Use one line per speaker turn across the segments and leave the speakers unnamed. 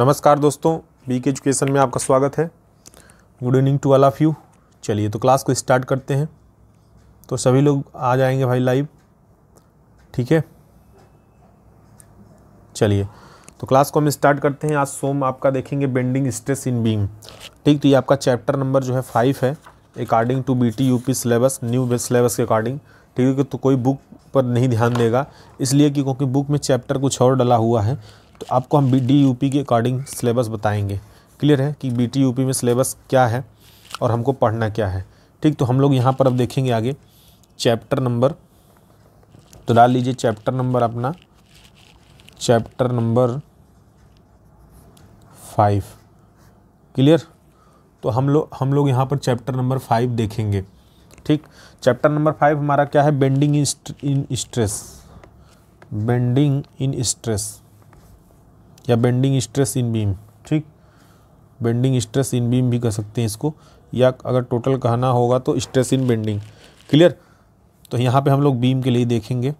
नमस्कार दोस्तों बी के एजुकेशन में आपका स्वागत है good evening to all of you चलिए तो क्लास को स्टार्ट करते हैं तो सभी लोग आ जाएंगे भाई लाइव ठीक है चलिए तो क्लास को हम स्टार्ट करते हैं आज सोम आपका देखेंगे बेंडिंग स्ट्रेस इन बीम ठीक तो ये आपका चैप्टर नंबर जो है फाइव है according to B T U P syllabus new syllabus के अकॉर्डिंग ठीक है तो कोई बुक पर नहीं ध्यान देगा इसलिए कि क्योंकि बुक में चैप्टर कुछ और डला हुआ है तो आपको हम बी डी यू पी के अकॉर्डिंग सिलेबस बताएंगे क्लियर है कि बी टी यू पी में सिलेबस क्या है और हमको पढ़ना क्या है ठीक तो हम लोग यहाँ पर अब देखेंगे आगे चैप्टर नंबर तो डाल लीजिए चैप्टर नंबर अपना चैप्टर नंबर फाइव क्लियर तो हम लोग हम लोग यहाँ पर चैप्टर नंबर फाइव देखेंगे ठीक चैप्टर नंबर फाइव हमारा क्या है bending in stress bending in stress या बेंडिंग स्ट्रेस इन बीम ठीक बेंडिंग स्ट्रेस इन बीम भी कह सकते हैं इसको या अगर टोटल कहना होगा तो स्ट्रेस इन बेंडिंग क्लियर तो यहाँ पे हम लोग बीम के लिए देखेंगे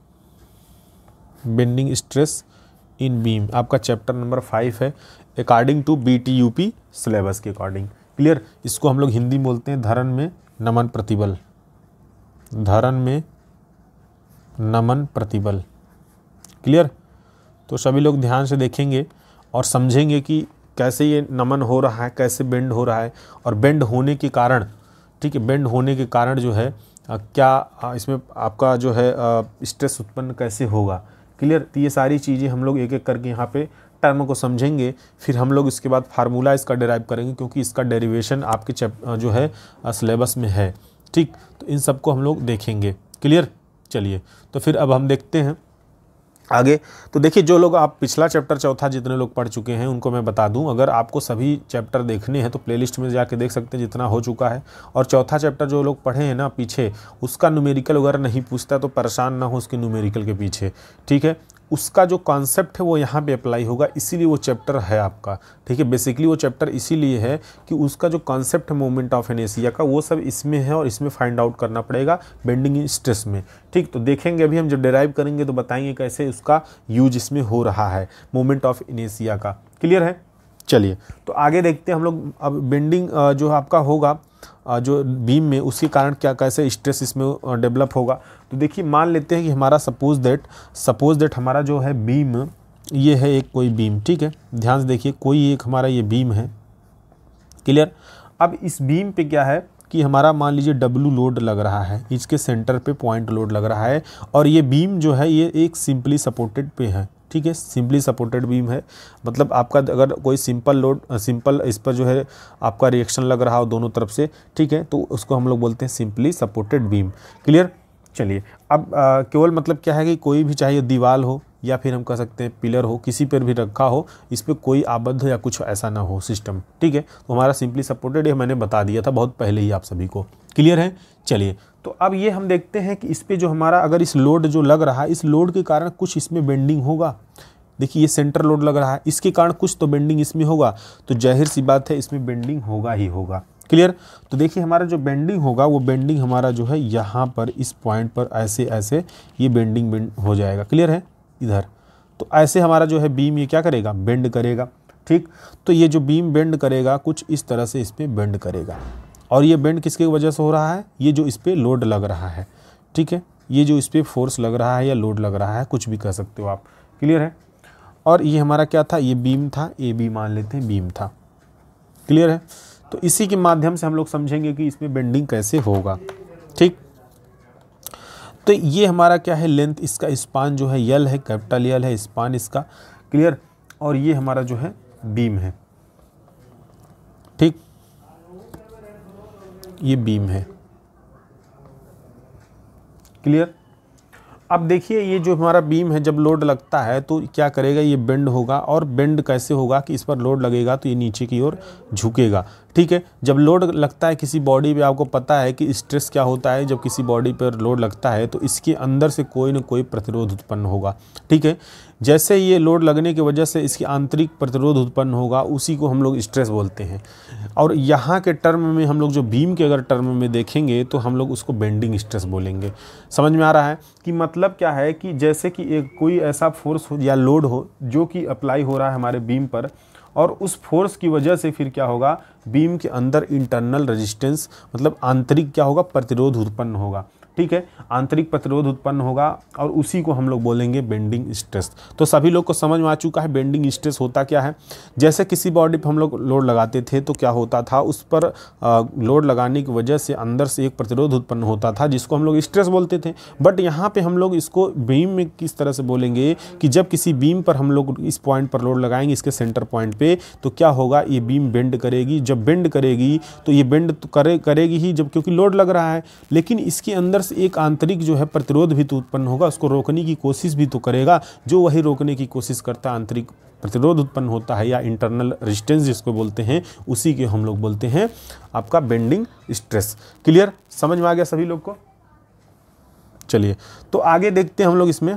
बेंडिंग स्ट्रेस इन बीम आपका चैप्टर नंबर फाइव है according to B T U P syllabus के अकॉर्डिंग क्लियर इसको हम लोग हिंदी बोलते हैं धरन में नमन प्रतिबल धरन में नमन प्रतिबल क्लियर तो सभी लोग ध्यान से देखेंगे और समझेंगे कि कैसे ये नमन हो रहा है कैसे बेंड हो रहा है और बेंड होने के कारण ठीक है बेंड होने के कारण जो है क्या इसमें आपका जो है स्ट्रेस उत्पन्न कैसे होगा क्लियर तो ये सारी चीज़ें हम लोग एक एक करके यहाँ पे टर्म को समझेंगे फिर हम लोग इसके बाद फार्मूला इसका डेराइव करेंगे क्योंकि इसका डेरिवेशन आपके चैप जो है सिलेबस में है ठीक तो इन सबको हम लोग देखेंगे क्लियर चलिए तो फिर अब हम देखते हैं आगे तो देखिए जो लोग आप पिछला चैप्टर चौथा जितने लोग पढ़ चुके हैं उनको मैं बता दूं अगर आपको सभी चैप्टर देखने हैं तो प्लेलिस्ट में जाके देख सकते हैं जितना हो चुका है और चौथा चैप्टर जो लोग पढ़े हैं ना पीछे उसका न्यूमेरिकल वगैरह नहीं पूछता तो परेशान ना हो उसके न्यूमेरिकल के पीछे ठीक है उसका जो कॉन्सेप्ट है वो यहाँ पे अप्लाई होगा इसीलिए वो चैप्टर है आपका ठीक है बेसिकली वो चैप्टर इसीलिए है कि उसका जो कॉन्सेप्ट है मोमेंट ऑफ एनेसिया का वो सब इसमें है और इसमें फाइंड आउट करना पड़ेगा बेंडिंग स्ट्रेस में ठीक तो देखेंगे अभी हम जब डिराइव करेंगे तो बताएंगे कैसे उसका यूज इसमें हो रहा है मोमेंट ऑफ इनेसिया का क्लियर है चलिए तो आगे देखते हैं हम लोग अब बेंडिंग जो आपका होगा जो बीम में उसके कारण क्या कैसे स्ट्रेस इसमें डेवलप होगा तो देखिए मान लेते हैं कि हमारा सपोज दैट सपोज दैट हमारा जो है बीम ये है एक कोई बीम ठीक है ध्यान से देखिए कोई एक हमारा ये बीम है क्लियर अब इस बीम पे क्या है कि हमारा मान लीजिए डब्लू लोड लग रहा है इसके सेंटर पे पॉइंट लोड लग रहा है और ये बीम जो है ये एक सिंपली सपोर्टेड पे है ठीक है सिंपली सपोर्टेड बीम है मतलब आपका अगर कोई सिंपल लोड सिंपल इस पर जो है आपका रिएक्शन लग रहा हो दोनों तरफ से ठीक है तो उसको हम लोग बोलते हैं सिंपली सपोर्टेड बीम क्लियर चलिए अब केवल मतलब क्या है कि कोई भी चाहे दीवार हो या फिर हम कह सकते हैं पिलर हो किसी पर भी रखा हो इस पर कोई आबद्ध या कुछ ऐसा ना हो सिस्टम ठीक है तो हमारा सिंपली सपोर्टेड ये मैंने बता दिया था बहुत पहले ही आप सभी को क्लियर है चलिए तो अब ये हम देखते हैं कि इस पर जो हमारा अगर इस लोड जो लग रहा है इस लोड के कारण कुछ इसमें बेंडिंग होगा देखिए ये सेंटर लोड लग रहा है इसके कारण कुछ तो बेंडिंग इसमें होगा तो जाहिर सी बात है इसमें बेंडिंग होगा ही होगा क्लियर तो देखिए हमारा जो बेंडिंग होगा वो बेंडिंग हमारा जो है यहाँ पर इस पॉइंट पर ऐसे ऐसे ये बेंडिंग बेंड हो जाएगा क्लियर है इधर तो ऐसे हमारा जो है बीम ये क्या करेगा बेंड करेगा ठीक तो ये जो बीम बेंड करेगा कुछ इस तरह से इसमें बेंड करेगा और ये बेंड किसके वजह से हो रहा है ये जो इस पर लोड लग रहा है ठीक है ये जो इस पर फोर्स लग रहा है या लोड लग रहा है कुछ भी कह सकते हो आप क्लियर है और ये हमारा क्या था ये बीम था ए बी मान लेते हैं बीम था क्लियर है तो इसी के माध्यम से हम लोग समझेंगे कि इसमें बेंडिंग कैसे होगा ठीक तो ये हमारा क्या है लेंथ इसका स्पान जो है यल है कैपिटल यल है स्पान इसका क्लियर और ये हमारा जो है बीम है ठीक ये बीम है क्लियर अब देखिए ये जो हमारा बीम है जब लोड लगता है तो क्या करेगा ये बेंड होगा और बेंड कैसे होगा कि इस पर लोड लगेगा तो ये नीचे की ओर झुकेगा ठीक है जब लोड लगता है किसी बॉडी पे आपको पता है कि स्ट्रेस क्या होता है जब किसी बॉडी पर लोड लगता है तो इसके अंदर से कोई ना कोई प्रतिरोध उत्पन्न होगा ठीक है जैसे ये लोड लगने की वजह से इसकी आंतरिक प्रतिरोध उत्पन्न होगा उसी को हम लोग स्ट्रेस बोलते हैं और यहाँ के टर्म में हम लोग जो बीम के अगर टर्म में देखेंगे तो हम लोग उसको बेंडिंग स्ट्रेस बोलेंगे समझ में आ रहा है कि मतलब क्या है कि जैसे कि एक कोई ऐसा फोर्स हो या लोड हो जो कि अप्लाई हो रहा है हमारे बीम पर और उस फोर्स की वजह से फिर क्या होगा बीम के अंदर इंटरनल रेजिस्टेंस मतलब आंतरिक क्या होगा प्रतिरोध उत्पन्न होगा ठीक है आंतरिक प्रतिरोध उत्पन्न होगा और उसी को हम लोग बोलेंगे बेंडिंग स्ट्रेस तो सभी लोग को समझ में आ चुका है बेंडिंग स्ट्रेस होता क्या है जैसे किसी बॉडी पर हम लोग लोड लगाते थे तो क्या होता था उस पर लोड लगाने की वजह से अंदर से एक प्रतिरोध उत्पन्न होता था जिसको हम लोग स्ट्रेस बोलते थे बट यहाँ पर हम लोग इसको बीम में किस तरह से बोलेंगे कि जब किसी बीम पर हम लोग इस पॉइंट पर लोड लगाएंगे इसके सेंटर पॉइंट पर तो क्या होगा ये बीम बेंड करेगी जब बेंड करेगी तो ये बेंड तो करे करेगी ही जब क्योंकि लोड लग रहा है लेकिन इसके अंदर एक आंतरिक जो है प्रतिरोध भी तो उत्पन्न होगा उसको रोकने की कोशिश भी तो करेगा जो वही रोकने की कोशिश करता आंतरिक प्रतिरोध उत्पन्न होता है या इंटरनल रेजिस्टेंस जिसको बोलते हैं उसी के हम लोग बोलते हैं आपका बेंडिंग स्ट्रेस क्लियर समझ में आ गया सभी लोग को चलिए तो आगे देखते हैं हम लोग इसमें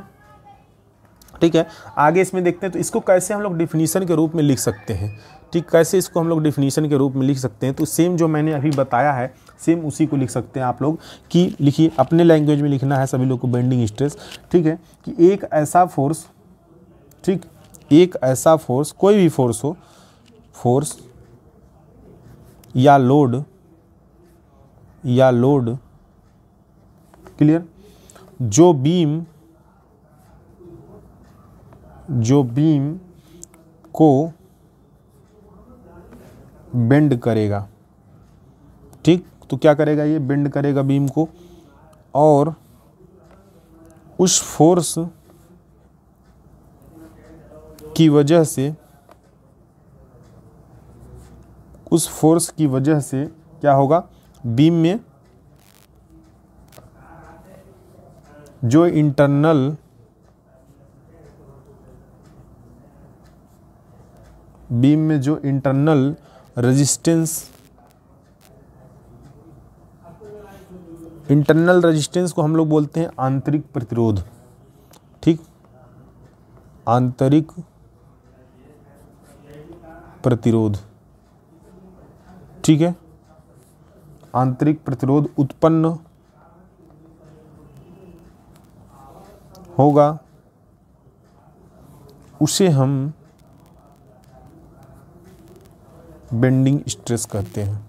ठीक है आगे इसमें देखते हैं तो इसको कैसे हम लोग डिफिनीशन के रूप में लिख सकते हैं ठीक कैसे इसको हम लोग डिफिनीशन के रूप में लिख सकते हैं तो सेम जो मैंने अभी बताया है सेम उसी को लिख सकते हैं आप लोग कि लिखिए अपने लैंग्वेज में लिखना है सभी लोग को बेंडिंग स्ट्रेस ठीक है कि एक ऐसा फोर्स ठीक एक ऐसा फोर्स कोई भी फोर्स हो फोर्स या लोड या लोड क्लियर जो बीम जो बीम को बेंड करेगा ठीक तो क्या करेगा ये बेंड करेगा बीम को और उस फोर्स की वजह से उस फोर्स की वजह से क्या होगा बीम में जो इंटरनल बीम में जो इंटरनल रेजिस्टेंस इंटरनल रेजिस्टेंस को हम लोग बोलते हैं आंतरिक प्रतिरोध ठीक आंतरिक प्रतिरोध ठीक है आंतरिक प्रतिरोध उत्पन्न होगा उसे हम बेंडिंग स्ट्रेस कहते हैं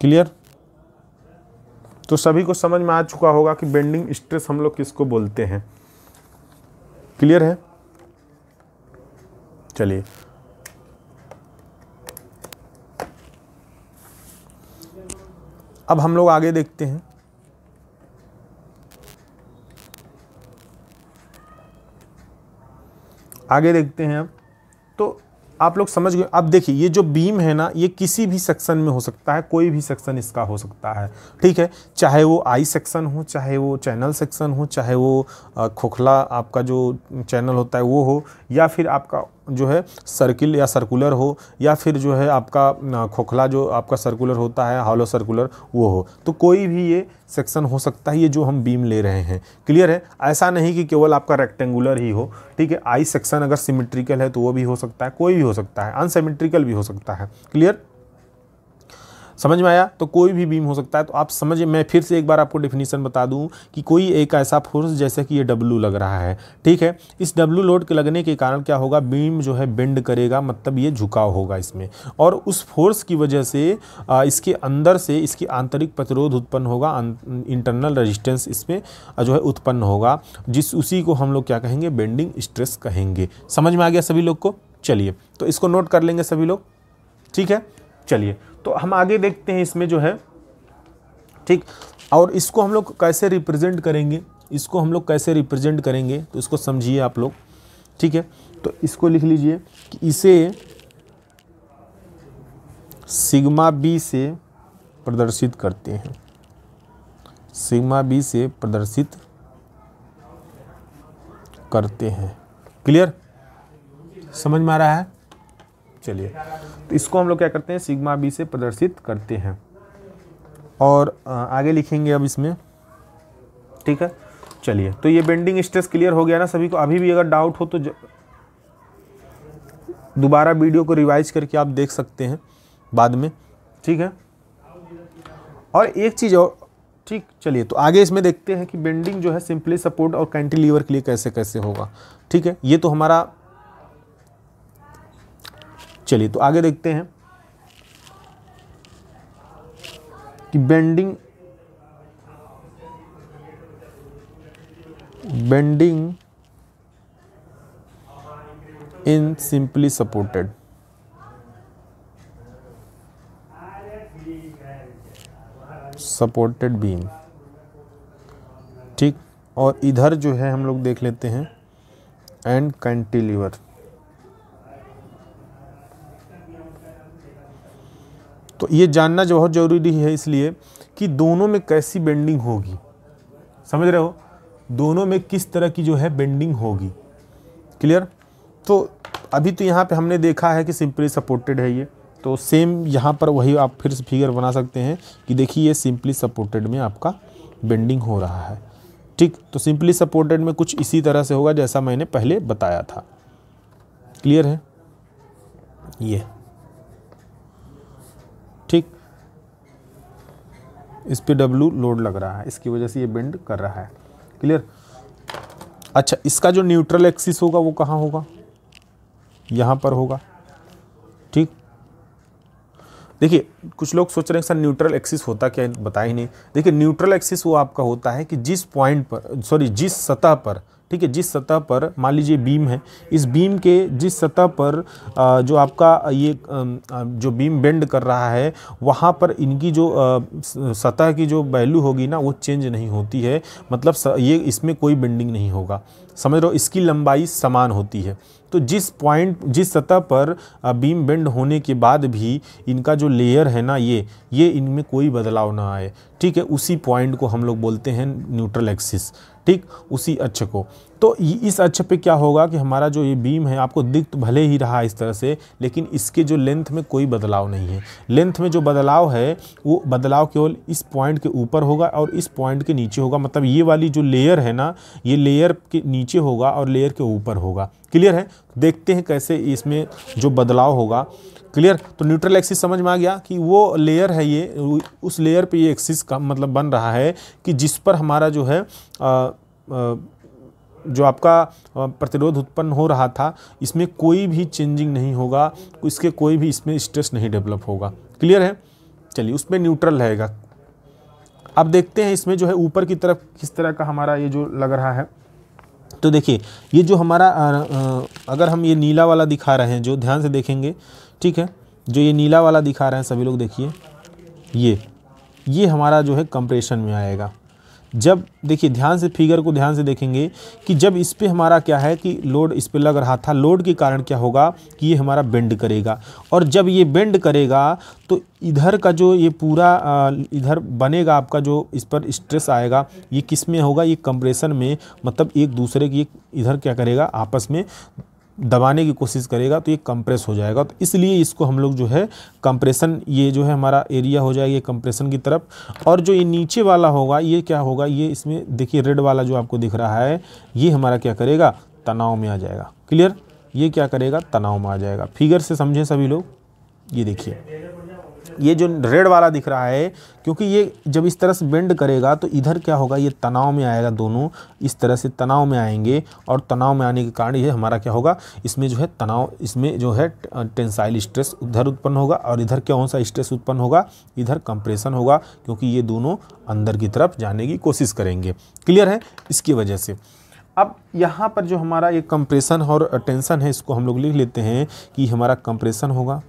क्लियर तो सभी को समझ में आ चुका होगा कि बेंडिंग स्ट्रेस हम लोग किसको बोलते हैं क्लियर है चलिए अब हम लोग आगे देखते हैं आगे देखते हैं अब तो आप लोग समझ गए अब देखिए ये जो बीम है ना ये किसी भी सेक्शन में हो सकता है कोई भी सेक्शन इसका हो सकता है ठीक है चाहे वो आई सेक्शन हो चाहे वो चैनल सेक्शन हो चाहे वो खोखला आपका जो चैनल होता है वो हो या फिर आपका जो है सर्किल या सर्कुलर हो या फिर जो है आपका खोखला जो आपका सर्कुलर होता है हॉलो सर्कुलर वो हो तो कोई भी ये सेक्शन हो सकता है ये जो हम बीम ले रहे हैं क्लियर है ऐसा नहीं कि केवल आपका रेक्टेंगुलर ही हो ठीक है आई सेक्शन अगर सिमेट्रिकल है तो वो भी हो सकता है कोई भी हो सकता है अनसेमेट्रिकल भी हो सकता है क्लियर समझ में आया तो कोई भी बीम हो सकता है तो आप समझ मैं फिर से एक बार आपको डेफिनेशन बता दूं कि कोई एक ऐसा फोर्स जैसे कि ये डब्लू लग रहा है ठीक है इस डब्लू लोड के लगने के कारण क्या होगा बीम जो है बेंड करेगा मतलब ये झुकाव होगा इसमें और उस फोर्स की वजह से इसके अंदर से इसकी आंतरिक प्रतिरोध उत्पन्न होगा इंटरनल अं, रजिस्टेंस इसमें जो है उत्पन्न होगा जिस उसी को हम लोग क्या कहेंगे बेंडिंग स्ट्रेस कहेंगे समझ में आ गया सभी लोग को चलिए तो इसको नोट कर लेंगे सभी लोग ठीक है चलिए तो हम आगे देखते हैं इसमें जो है ठीक और इसको हम लोग कैसे रिप्रेजेंट करेंगे इसको हम लोग कैसे रिप्रेजेंट करेंगे तो इसको समझिए आप लोग ठीक है तो इसको लिख लीजिए कि इसे सिग्मा बी से प्रदर्शित करते हैं सिग्मा बी से प्रदर्शित करते हैं क्लियर समझ में आ रहा है चलिए तो इसको हम लोग क्या करते हैं सिग्मा बी से प्रदर्शित करते हैं और आगे लिखेंगे अब इसमें ठीक है चलिए तो ये बेंडिंग स्ट्रेस क्लियर हो गया ना सभी को अभी भी अगर डाउट हो तो दोबारा वीडियो को रिवाइज करके आप देख सकते हैं बाद में ठीक है और एक चीज़ और ठीक चलिए तो आगे इसमें देखते हैं कि बेंडिंग जो है सिंपली सपोर्ट और कैंटिलीवर के लिए कैसे कैसे होगा ठीक है ये तो हमारा चलिए तो आगे देखते हैं कि bending bending in simply supported supported beam ठीक और इधर जो है हम लोग देख लेते हैं एंड कैंटिलीवर तो ये जानना जो बहुत ज़रूरी है इसलिए कि दोनों में कैसी बेंडिंग होगी समझ रहे हो दोनों में किस तरह की जो है बेंडिंग होगी क्लियर तो अभी तो यहाँ पे हमने देखा है कि सिंपली सपोर्टेड है ये तो सेम यहाँ पर वही आप फिर फिगर बना सकते हैं कि देखिए ये सिंपली सपोर्टेड में आपका बेंडिंग हो रहा है ठीक तो सिंपली सपोर्टेड में कुछ इसी तरह से होगा जैसा मैंने पहले बताया था क्लियर है ये इस पर डब्लू लोड लग रहा है इसकी वजह से ये बेंड कर रहा है क्लियर अच्छा इसका जो न्यूट्रल एक्सिस होगा वो कहाँ होगा यहाँ पर होगा ठीक देखिए कुछ लोग सोच रहे हैं सर न्यूट्रल एक्सिस होता क्या बताया ही नहीं देखिए न्यूट्रल एक्सिस वो आपका होता है कि जिस पॉइंट पर सॉरी जिस सतह पर ठीक है जिस सतह पर मान लीजिए बीम है इस बीम के जिस सतह पर जो आपका ये जो बीम बेंड कर रहा है वहाँ पर इनकी जो सतह की जो वैल्यू होगी ना वो चेंज नहीं होती है मतलब ये इसमें कोई बेंडिंग नहीं होगा समझ रहे हो इसकी लंबाई समान होती है तो जिस पॉइंट जिस सतह पर बीम बेंड होने के बाद भी इनका जो लेयर है ना ये ये इनमें कोई बदलाव ना आए ठीक है उसी पॉइंट को हम लोग बोलते हैं न्यूट्रल एक्सिस ठीक उसी अक्ष को तो इस अक्ष पे क्या होगा कि हमारा जो ये बीम है आपको दिख भले ही रहा इस तरह से लेकिन इसके जो लेंथ में कोई बदलाव नहीं है लेंथ में जो बदलाव है वो बदलाव केवल इस पॉइंट के ऊपर होगा और इस पॉइंट के नीचे होगा मतलब ये वाली जो लेयर है ना ये लेयर के नीचे होगा और लेयर के ऊपर होगा क्लियर है देखते हैं कैसे इसमें जो बदलाव होगा क्लियर तो न्यूट्रल एक्सिस समझ में आ गया कि वो लेयर है ये उस लेयर पे ये एक्सिस का मतलब बन रहा है कि जिस पर हमारा जो है आ, आ, जो आपका प्रतिरोध उत्पन्न हो रहा था इसमें कोई भी चेंजिंग नहीं होगा इसके कोई भी इसमें स्ट्रेस नहीं डेवलप होगा क्लियर है चलिए उसमें न्यूट्रल रहेगा अब देखते हैं इसमें जो है ऊपर की तरफ किस तरह का हमारा ये जो लग रहा है तो देखिए ये जो हमारा अगर हम ये नीला वाला दिखा रहे हैं जो ध्यान से देखेंगे ठीक है जो ये नीला वाला दिखा रहे हैं सभी लोग देखिए ये ये हमारा जो है कंप्रेशन में आएगा जब देखिए ध्यान से फिगर को ध्यान से देखेंगे कि जब इस पर हमारा क्या है कि लोड इस पर लग रहा था लोड के कारण क्या होगा कि ये हमारा बेंड करेगा और जब ये बेंड करेगा तो इधर का जो ये पूरा इधर बनेगा आपका जो इस पर स्ट्रेस आएगा ये किस में होगा ये कंप्रेशन में मतलब एक दूसरे की इधर क्या करेगा आपस में दबाने की कोशिश करेगा तो ये कंप्रेस हो जाएगा तो इसलिए इसको हम लोग जो है कंप्रेशन ये जो है हमारा एरिया हो जाएगा कंप्रेशन की तरफ और जो ये नीचे वाला होगा ये क्या होगा ये इसमें देखिए रेड वाला जो आपको दिख रहा है ये हमारा क्या करेगा तनाव में आ जाएगा क्लियर ये क्या करेगा तनाव में आ जाएगा फिगर से समझें सभी लोग ये देखिए ये जो रेड वाला दिख रहा है क्योंकि ये जब इस तरह से बेंड करेगा तो इधर क्या होगा ये तनाव में आएगा दोनों इस तरह से तनाव में आएंगे और तनाव में आने के कारण ये हमारा क्या होगा इसमें जो है तनाव इसमें जो है टेंसाइल स्ट्रेस उधर उत्पन्न होगा और इधर क्या कौन सा स्ट्रेस उत्पन्न होगा इधर कंप्रेशन होगा क्योंकि ये दोनों अंदर की तरफ जाने की कोशिश करेंगे क्लियर है इसकी वजह से अब यहाँ पर जो हमारा ये कंप्रेशन और टेंशन है इसको हम लोग लिख लेते हैं कि हमारा कंप्रेशन होगा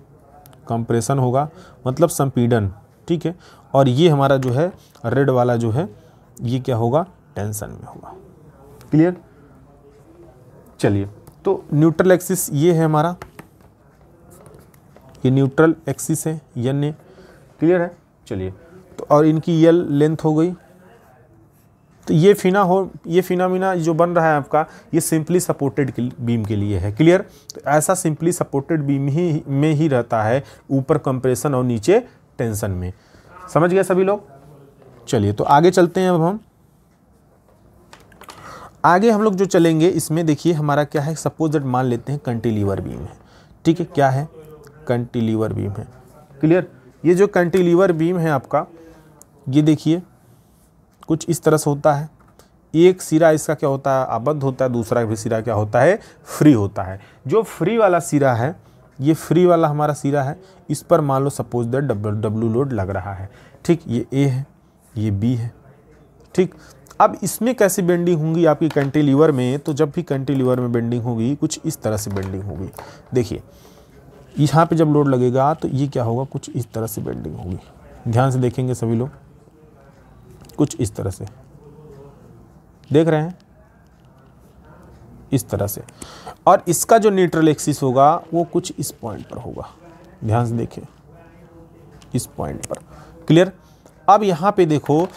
कंप्रेशन होगा मतलब संपीडन ठीक है और ये हमारा जो है रेड वाला जो है ये क्या होगा टेंशन में होगा क्लियर चलिए तो न्यूट्रल एक्सिस ये है हमारा ये न्यूट्रल एक्सिस है यन क्लियर है चलिए तो और इनकी यल लेंथ हो गई तो ये फिना हो ये फिनामिना जो बन रहा है आपका ये सिंपली सपोर्टेड बीम के लिए है क्लियर तो ऐसा सिंपली सपोर्टेड बीम ही में ही रहता है ऊपर कंप्रेशन और नीचे टेंशन में समझ गए सभी लोग चलिए तो आगे चलते हैं अब हम आगे हम लोग जो चलेंगे इसमें देखिए हमारा क्या है सपोज दट मान लेते हैं कंटिलीवर बीम है ठीक है क्या है कंटिलीवर बीम है क्लियर ये जो कंटिलीवर बीम है आपका ये देखिए कुछ इस तरह से होता है एक सिरा इसका क्या होता है आबद्ध होता है दूसरा भी सिरा क्या होता है फ्री होता है जो फ्री वाला सिरा है ये फ्री वाला हमारा सिरा है इस पर मान लो suppose that W W load लग रहा है ठीक ये ए है ये बी है ठीक अब इसमें कैसी बेंडिंग होंगी आपकी कैंटिलीवर में तो जब भी कैंटिलीवर में बेंडिंग होगी कुछ इस तरह से बेंडिंग होगी देखिए यहाँ पे जब लोड लगेगा तो ये क्या होगा कुछ इस तरह से बेंडिंग होगी ध्यान से देखेंगे सभी लोग कुछ इस तरह से देख रहे हैं इस तरह से और इसका जो न्यूट्रल एक्सिस होगा वो कुछ इस पॉइंट पर होगा ध्यान से देखिए इस पॉइंट पर क्लियर अब यहाँ पे देखो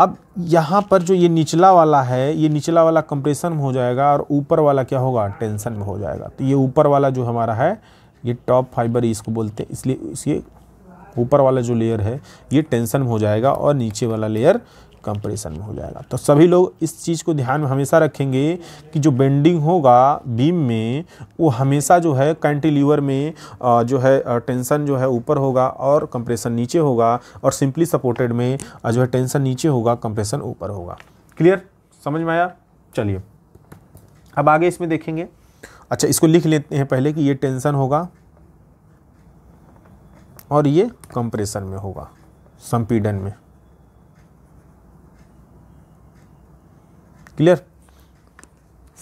अब यहाँ पर जो ये निचला वाला है ये निचला वाला कंप्रेशन में हो जाएगा और ऊपर वाला क्या होगा टेंशन में हो जाएगा तो ये ऊपर वाला जो हमारा है ये टॉप फाइबर इसको बोलते हैं इसलिए इसके ऊपर वाला जो लेयर है ये टेंसन में हो जाएगा और नीचे वाला लेयर कंप्रेशन में हो जाएगा तो सभी लोग इस चीज़ को ध्यान में हमेशा रखेंगे कि जो बेंडिंग होगा बीम में वो हमेशा जो है कैंटिलीवर में जो है टेंशन जो है ऊपर होगा और कंप्रेशन नीचे होगा और सिंपली सपोर्टेड में जो है टेंशन नीचे होगा कंप्रेशन ऊपर होगा क्लियर समझ में आया चलिए अब आगे इसमें देखेंगे अच्छा इसको लिख लेते हैं पहले कि ये टेंशन होगा और ये कंप्रेशन में होगा संपीडन में क्लियर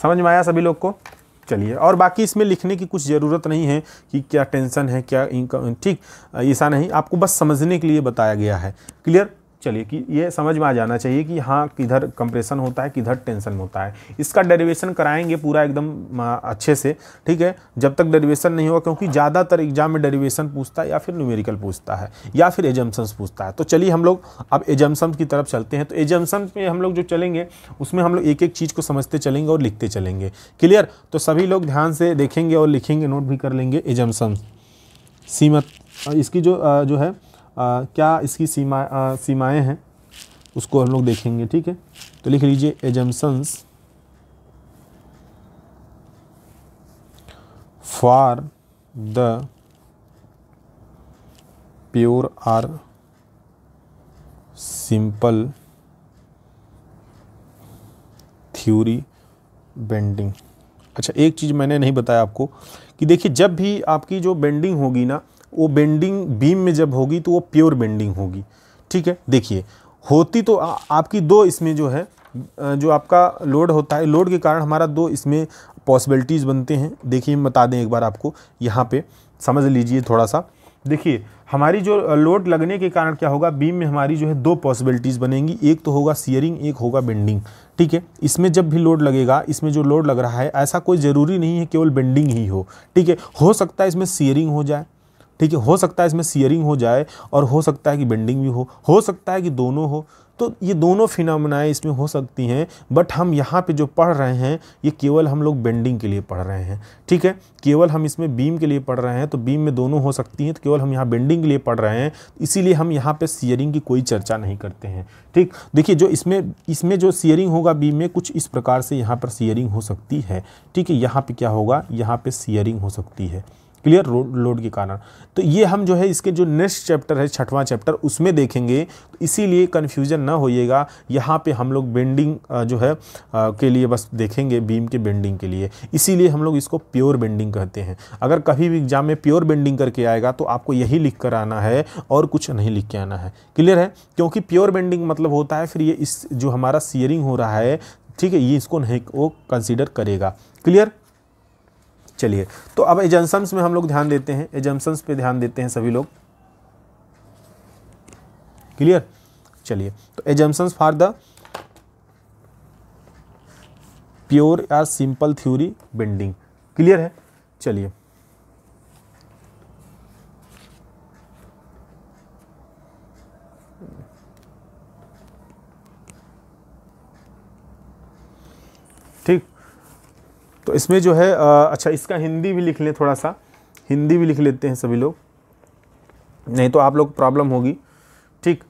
समझ में आया सभी लोग को चलिए और बाकी इसमें लिखने की कुछ ज़रूरत नहीं है कि क्या टेंशन है क्या इनकम ठीक ऐसा नहीं आपको बस समझने के लिए बताया गया है क्लियर चलिए कि ये समझ में आ जाना चाहिए कि हाँ किधर कंप्रेशन होता है किधर टेंशन होता है इसका डेरिवेशन कराएंगे पूरा एकदम अच्छे से ठीक है जब तक डेरिवेशन नहीं होगा क्योंकि ज़्यादातर एग्जाम में डेरिवेशन पूछता है या फिर न्यूमेरिकल पूछता है या फिर एजम्सन्स पूछता है तो चलिए हम लोग अब एजम्सन्स की तरफ चलते हैं तो एजम्सन्स में हम लोग जो चलेंगे उसमें हम लोग एक एक चीज़ को समझते चलेंगे और लिखते चलेंगे क्लियर तो सभी लोग ध्यान से देखेंगे और लिखेंगे नोट भी कर लेंगे एजम्सन्स सीमत इसकी जो जो है आ, क्या इसकी सीमा सीमाएँ सीमाएं हैं उसको हम लोग देखेंगे ठीक है तो लिख लीजिए assumptions for the pure or simple theory bending अच्छा एक चीज़ मैंने नहीं बताया आपको कि देखिए जब भी आपकी जो बेंडिंग होगी ना वो बेंडिंग बीम में जब होगी तो वो प्योर बेंडिंग होगी ठीक है देखिए होती तो आ, आपकी दो इसमें जो है जो आपका लोड होता है लोड के कारण हमारा दो इसमें पॉसिबिलिटीज़ बनते हैं देखिए बता दें एक बार आपको यहाँ पे समझ लीजिए थोड़ा सा देखिए हमारी जो लोड लगने के कारण क्या होगा बीम में हमारी जो है दो पॉसिबिलिटीज़ बनेंगी एक तो होगा सीयरिंग एक होगा बेंडिंग ठीक है इसमें जब भी लोड लगेगा इसमें जो लोड लग रहा है ऐसा कोई ज़रूरी नहीं है केवल बेंडिंग ही हो ठीक है हो सकता है इसमें सीयरिंग हो जाए ठीक है हो सकता है इसमें सीयरिंग हो जाए और हो सकता है कि बेंडिंग भी हो हो सकता है कि दोनों हो तो ये दोनों फिनमनाएँ इसमें हो सकती हैं बट हम यहाँ पे जो पढ़ रहे हैं ये केवल हम लोग बेंडिंग के लिए पढ़ रहे हैं ठीक है केवल हम इसमें बीम के लिए पढ़ रहे हैं तो बीम में दोनों हो सकती हैं तो केवल हम यहाँ बेंडिंग के लिए पढ़ रहे हैं इसीलिए हम यहाँ पे सीयरिंग की कोई चर्चा नहीं करते हैं ठीक देखिए जो इसमें इसमें जो सीयरिंग होगा बीम में कुछ इस प्रकार से यहाँ पर सीयरिंग हो सकती है ठीक है यहाँ पर क्या होगा यहाँ पर सीयरिंग हो सकती है क्लियर लोड के कारण तो ये हम जो है इसके जो नेक्स्ट चैप्टर है छठवां चैप्टर उसमें देखेंगे तो इसीलिए कन्फ्यूजन ना होइएगा यहाँ पे हम लोग बेंडिंग जो है के लिए बस देखेंगे बीम के बेंडिंग के लिए इसीलिए हम लोग इसको प्योर बेंडिंग कहते हैं अगर कभी भी एग्जाम में प्योर बेंडिंग करके आएगा तो आपको यही लिख कर आना है और कुछ नहीं लिख के आना है क्लियर है क्योंकि प्योर बेंडिंग मतलब होता है फिर ये इस जो हमारा सीयरिंग हो रहा है ठीक है ये इसको नहीं वो कंसिडर करेगा क्लियर चलिए तो अब एजम्सन्स में हम लोग ध्यान देते हैं एजम्सन्स पे ध्यान देते हैं सभी लोग क्लियर चलिए तो एजम्सन्स फॉर द प्योर या सिंपल थ्योरी बेंडिंग क्लियर है चलिए तो इसमें जो है आ, अच्छा इसका हिंदी भी लिख लें थोड़ा सा हिंदी भी लिख लेते हैं सभी लोग नहीं तो आप लोग प्रॉब्लम होगी ठीक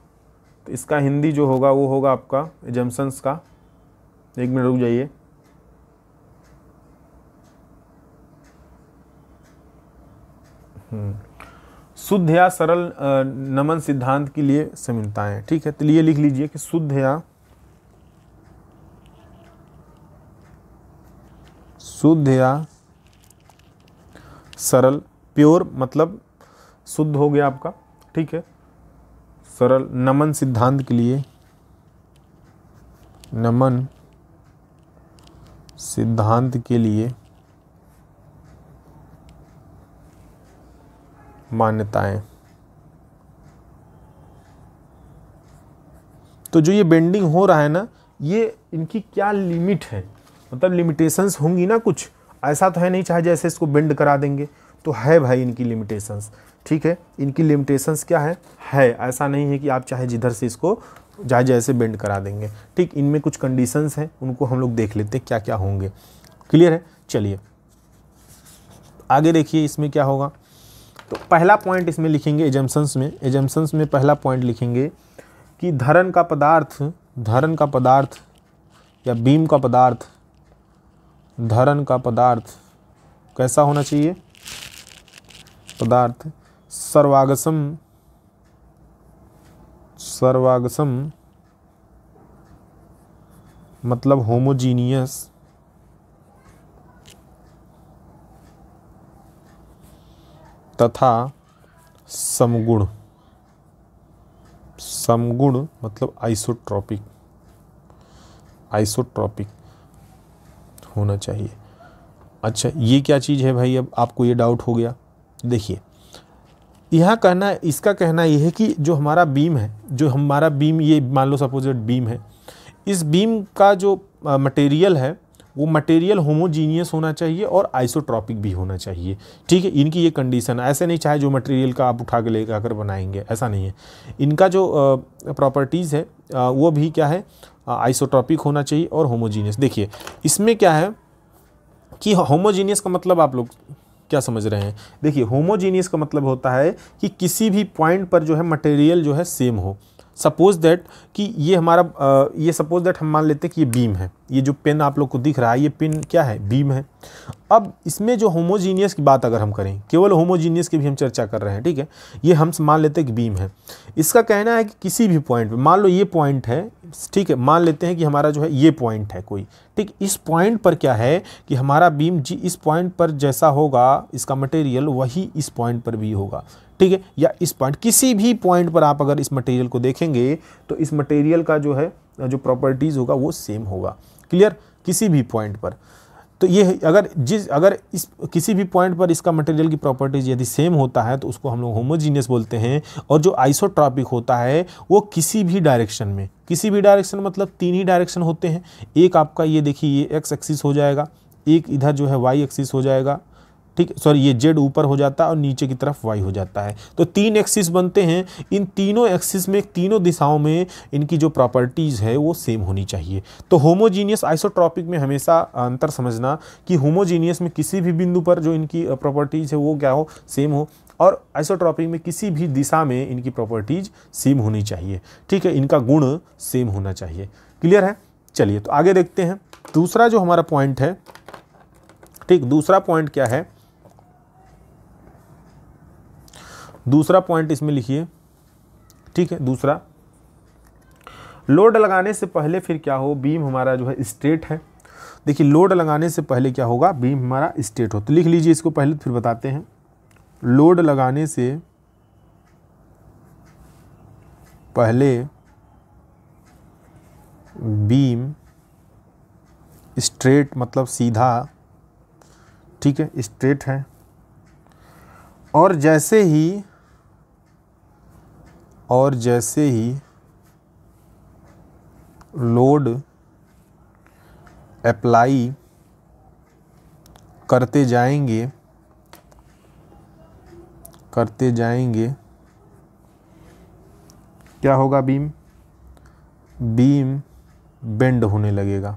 तो इसका हिंदी जो होगा वो होगा आपका एजम्सन्स का एक मिनट रुक जाइए हम्म। शुद्ध या सरल नमन सिद्धांत के लिए समिलताएँ ठीक है तो ये लिख लीजिए कि शुद्ध या शुद्ध या सरल प्योर मतलब शुद्ध हो गया आपका ठीक है सरल नमन सिद्धांत के लिए नमन सिद्धांत के लिए मान्यताएं तो जो ये बेंडिंग हो रहा है ना ये इनकी क्या लिमिट है मतलब लिमिटेशंस होंगी ना कुछ ऐसा तो है नहीं चाहे जैसे इसको बेंड करा देंगे तो है भाई इनकी लिमिटेशंस ठीक है इनकी लिमिटेशंस क्या है है ऐसा नहीं है कि आप चाहे जिधर से इसको चाहे जैसे बेंड करा देंगे ठीक इनमें कुछ कंडीशंस हैं उनको हम लोग देख लेते हैं क्या क्या होंगे क्लियर है चलिए आगे देखिए इसमें क्या होगा तो पहला पॉइंट इसमें लिखेंगे एजम्सन्स में एजम्सन्स में पहला पॉइंट लिखेंगे कि धरन का पदार्थ धरन का पदार्थ या बीम का पदार्थ धरण का पदार्थ कैसा होना चाहिए पदार्थ सर्वागसम सर्वागसम मतलब होमोजीनियस तथा समगुण समगुण मतलब आइसोट्रॉपिक आइसोट्रॉपिक होना चाहिए अच्छा ये क्या चीज़ है भाई अब आपको ये डाउट हो गया देखिए यह कहना इसका कहना यह है कि जो हमारा बीम है जो हमारा बीम ये मान लो सपोजेट बीम है इस बीम का जो मटेरियल है वो मटेरियल होमोजीनियस होना चाहिए और आइसोट्रॉपिक भी होना चाहिए ठीक है इनकी ये कंडीशन ऐसे नहीं चाहे जो मटेरियल का आप उठा के ले आकर बनाएंगे ऐसा नहीं है इनका जो प्रॉपर्टीज़ है वो भी क्या है आइसोट्रॉपिक होना चाहिए और होमोजीनियस देखिए इसमें क्या है कि होमोजीनियस का मतलब आप लोग क्या समझ रहे हैं देखिए होमोजीनियस का मतलब होता है कि किसी भी पॉइंट पर जो है मटेरियल जो है सेम हो सपोज दैट कि ये हमारा ये सपोज दैट हम मान लेते हैं कि ये बीम है ये जो पेन आप लोग को दिख रहा है ये पेन क्या है बीम है अब इसमें जो होमोजीनियस की बात अगर हम करें केवल होमोजीनियस की भी हम चर्चा कर रहे हैं ठीक है ये हम मान लेते हैं कि बीम है इसका कहना है कि किसी भी पॉइंट पर मान लो ये पॉइंट है ठीक है मान लेते हैं कि हमारा जो है ये पॉइंट है कोई ठीक इस पॉइंट पर क्या है कि हमारा बीम जी इस पॉइंट पर जैसा होगा इसका मटेरियल वही इस पॉइंट पर भी होगा ठीक है या इस पॉइंट किसी भी पॉइंट पर आप अगर इस मटेरियल को देखेंगे तो इस मटेरियल का जो है जो प्रॉपर्टीज़ होगा वो सेम होगा क्लियर किसी भी पॉइंट पर तो ये अगर जिस अगर इस किसी भी पॉइंट पर इसका मटेरियल की प्रॉपर्टीज यदि सेम होता है तो उसको हम लोग होमोजीनियस बोलते हैं और जो आइसोट्रॉपिक होता है वो किसी भी डायरेक्शन में किसी भी डायरेक्शन मतलब तीन ही डायरेक्शन होते हैं एक आपका ये देखिए ये एक्स एक्सिस हो जाएगा एक इधर जो है वाई एक्सिस हो जाएगा ठीक सॉरी ये जेड ऊपर हो जाता है और नीचे की तरफ वाई हो जाता है तो तीन एक्सिस बनते हैं इन तीनों एक्सिस में तीनों दिशाओं में इनकी जो प्रॉपर्टीज़ है वो सेम होनी चाहिए तो होमोजीनियस आइसोट्रॉपिक में हमेशा अंतर समझना कि होमोजीनियस में किसी भी बिंदु पर जो इनकी प्रॉपर्टीज़ है वो क्या हो सेम हो और आइसोट्रॉपिक में किसी भी दिशा में इनकी प्रॉपर्टीज़ सेम होनी चाहिए ठीक है इनका गुण सेम होना चाहिए क्लियर है चलिए तो आगे देखते हैं दूसरा जो हमारा पॉइंट है ठीक दूसरा पॉइंट क्या है दूसरा पॉइंट इसमें लिखिए ठीक है दूसरा लोड लगाने से पहले फिर क्या हो बीम हमारा जो है स्ट्रेट है देखिए लोड लगाने से पहले क्या होगा बीम हमारा स्ट्रेट हो तो लिख लीजिए इसको पहले फिर बताते हैं लोड लगाने से पहले बीम स्ट्रेट मतलब सीधा ठीक है स्ट्रेट है और जैसे ही और जैसे ही लोड अप्लाई करते जाएंगे करते जाएंगे क्या होगा बीम बीम बेंड होने लगेगा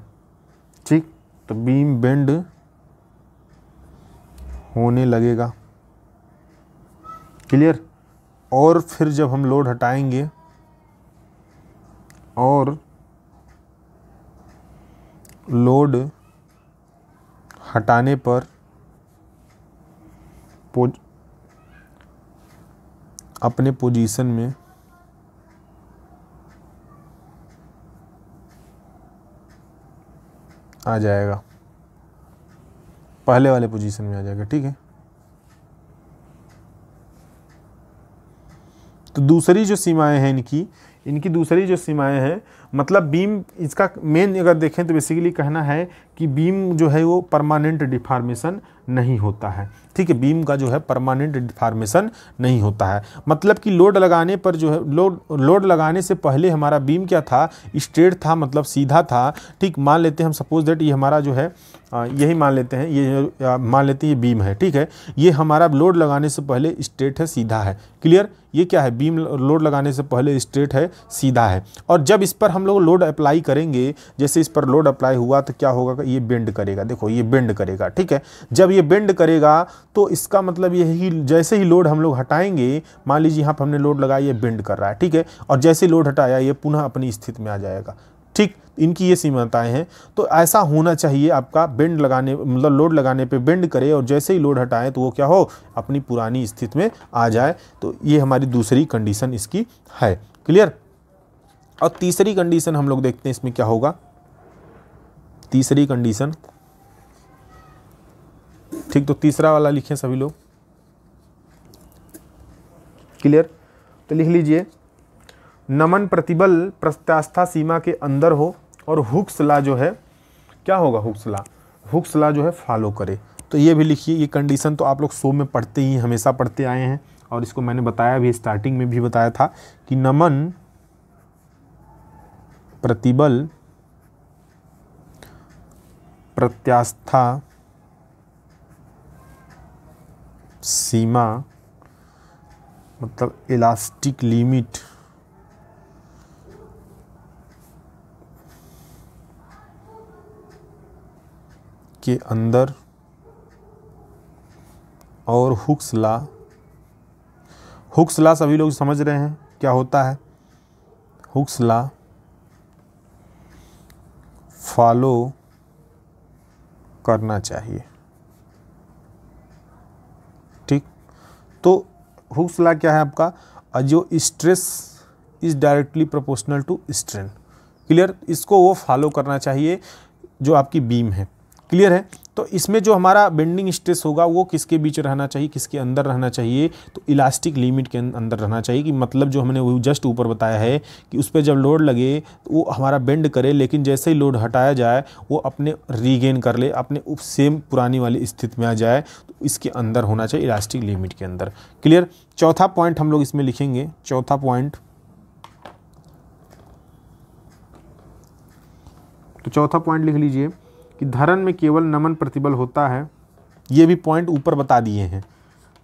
ठीक तो बीम बेंड होने लगेगा क्लियर और फिर जब हम लोड हटाएंगे और लोड हटाने पर पोज, अपने पोजीशन में आ जाएगा पहले वाले पोजीशन में आ जाएगा ठीक है तो दूसरी जो सीमाएं हैं इनकी इनकी दूसरी जो सीमाएं हैं मतलब बीम इसका मेन अगर देखें तो बेसिकली कहना है कि बीम जो है वो परमानेंट डिफार्मेशन नहीं होता है ठीक है बीम का जो है परमानेंट डिफार्मेशन नहीं होता है मतलब कि लोड लगाने पर जो है लोड लोड लगाने से पहले हमारा बीम क्या था स्ट्रेट था मतलब सीधा था ठीक मान लेते हैं हम सपोज दैट ये हमारा जो है यही मान लेते हैं ये मान लेते हैं ये बीम है ठीक है ये हमारा लोड लगाने से पहले स्ट्रेट है सीधा है क्लियर ये क्या है बीम लोड लगाने से पहले स्ट्रेट है सीधा है और जब इस पर हम लोग लोड अप्लाई करेंगे जैसे इस पर लोड अप्लाई हुआ तो क्या होगा ये बेंड करेगा देखो ये बेंड करेगा ठीक है जब ये बेंड करेगा तो इसका मतलब ये ही जैसे ही लोड हम लोग हटाएंगे मान लीजिए यहाँ पर हमने लोड लगाया ये बेंड कर रहा है ठीक है और जैसे लोड हटाया ये पुनः अपनी स्थिति में आ जाएगा ठीक इनकी ये सीमाताएं हैं तो ऐसा होना चाहिए आपका बेंड लगाने मतलब लोड लगाने पे बेंड करे और जैसे ही लोड हटाए तो वो क्या हो अपनी पुरानी स्थिति में आ जाए तो ये हमारी दूसरी कंडीशन इसकी है क्लियर और तीसरी कंडीशन हम लोग देखते हैं इसमें क्या होगा तीसरी कंडीशन ठीक तो तीसरा वाला लिखें सभी लोग क्लियर तो लिख लीजिए नमन प्रतिबल प्रत्यास्था सीमा के अंदर हो और हुक्सला जो है क्या होगा हुक्सला हुक्सला जो है फॉलो करे तो ये भी लिखिए ये कंडीशन तो आप लोग सो में पढ़ते ही हमेशा पढ़ते आए हैं और इसको मैंने बताया भी स्टार्टिंग में भी बताया था कि नमन प्रतिबल प्रत्यास्था सीमा मतलब इलास्टिक लिमिट के अंदर और हुक्स ला हुक्स ला सभी लोग समझ रहे हैं क्या होता है हुक्स ला फॉलो करना चाहिए ठीक तो हुक्स ला क्या है आपका जो stress is directly proportional to strain clear इसको वो फॉलो करना चाहिए जो आपकी बीम है क्लियर है तो इसमें जो हमारा बेंडिंग स्ट्रेस होगा वो किसके बीच रहना चाहिए किसके अंदर रहना चाहिए तो इलास्टिक लिमिट के अं-, अंदर रहना चाहिए कि मतलब जो हमने वो जस्ट ऊपर बताया है कि उस पर जब लोड लगे तो वो हमारा बेंड करे लेकिन जैसे ही लोड हटाया जाए वो अपने रीगेन कर ले अपने सेम पुरानी वाली स्थिति में आ जाए तो इसके अंदर होना चाहिए इलास्टिक लिमिट के अंदर क्लियर चौथा पॉइंट हम लोग इसमें लिखेंगे चौथा पॉइंट तो चौथा पॉइंट लिख लीजिए कि धरन में केवल नमन प्रतिबल होता है ये भी पॉइंट ऊपर बता दिए हैं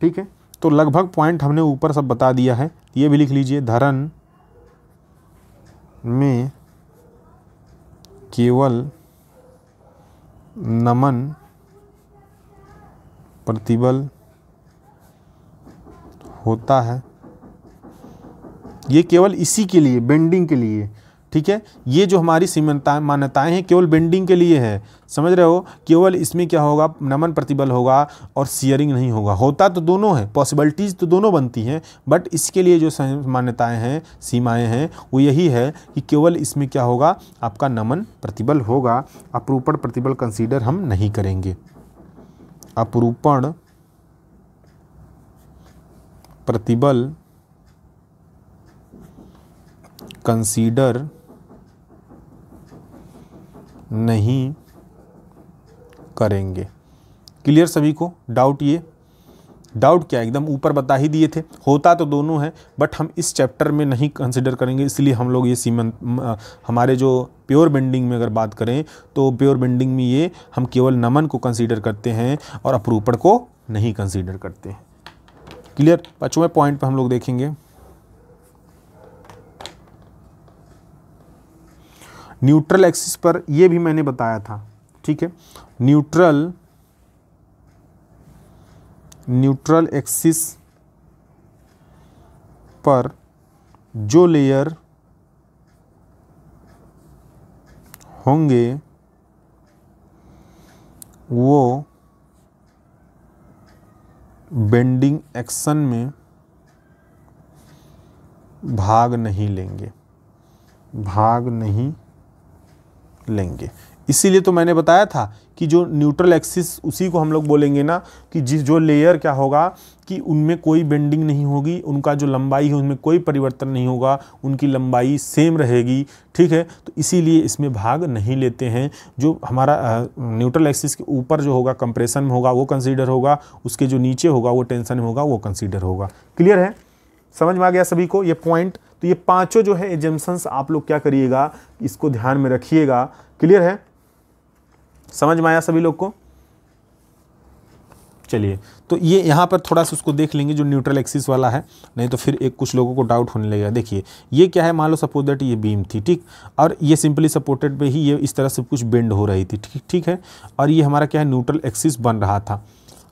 ठीक है तो लगभग पॉइंट हमने ऊपर सब बता दिया है ये भी लिख लीजिए धरन में केवल नमन प्रतिबल होता है ये केवल इसी के लिए बेंडिंग के लिए ठीक है ये जो हमारी सीमताएँ मान्यताएं हैं केवल बेंडिंग के लिए है समझ रहे हो केवल इसमें क्या होगा नमन प्रतिबल होगा और सियरिंग नहीं होगा होता तो दोनों है पॉसिबिलिटीज़ तो दोनों बनती हैं बट इसके लिए जो मान्यताएँ हैं सीमाएं हैं वो यही है कि केवल इसमें क्या होगा आपका नमन प्रतिबल होगा अपरूपण प्रतिबल कंसीडर हम नहीं करेंगे अपरूपण प्रतिबल कंसीडर नहीं करेंगे क्लियर सभी को डाउट ये डाउट क्या एकदम ऊपर बता ही दिए थे होता तो दोनों है बट हम इस चैप्टर में नहीं कंसिडर करेंगे इसलिए हम लोग ये सीमंत हमारे जो प्योर बेंडिंग में अगर बात करें तो प्योर बेंडिंग में ये हम केवल नमन को कंसिडर करते हैं और अपरूपण को नहीं कंसिडर करते हैं क्लियर पाँचवें पॉइंट पर हम लोग देखेंगे न्यूट्रल एक्सिस पर ये भी मैंने बताया था ठीक है न्यूट्रल न्यूट्रल एक्सिस पर जो लेयर होंगे वो बेंडिंग एक्शन में भाग नहीं लेंगे भाग नहीं लेंगे इसीलिए तो मैंने बताया था कि जो न्यूट्रल एक्सिस उसी को हम लोग बोलेंगे ना कि जिस जो लेयर क्या होगा कि उनमें कोई बेंडिंग नहीं होगी उनका जो लंबाई है उनमें कोई परिवर्तन नहीं होगा उनकी लंबाई सेम रहेगी ठीक है तो इसीलिए इसमें भाग नहीं लेते हैं जो हमारा न्यूट्रल एक्सिस के ऊपर जो होगा कंप्रेशन में होगा वो कंसिडर होगा उसके जो नीचे होगा वो टेंसन में होगा वो कंसिडर होगा क्लियर है समझ में आ गया सभी को ये पॉइंट तो ये पांचों जो है एजम्सन्स आप लोग क्या करिएगा इसको ध्यान में रखिएगा क्लियर है समझ में आया सभी लोग को चलिए तो ये यहाँ पर थोड़ा सा उसको देख लेंगे जो न्यूट्रल एक्सिस वाला है नहीं तो फिर एक कुछ लोगों को डाउट होने लगेगा देखिए ये क्या है मान लो सपोज दैट ये बीम थी ठीक और ये सिंपली सपोर्टेड पे ही ये इस तरह से कुछ बेंड हो रही थी ठीक ठीक है और ये हमारा क्या है न्यूट्रल एक्सिस बन रहा था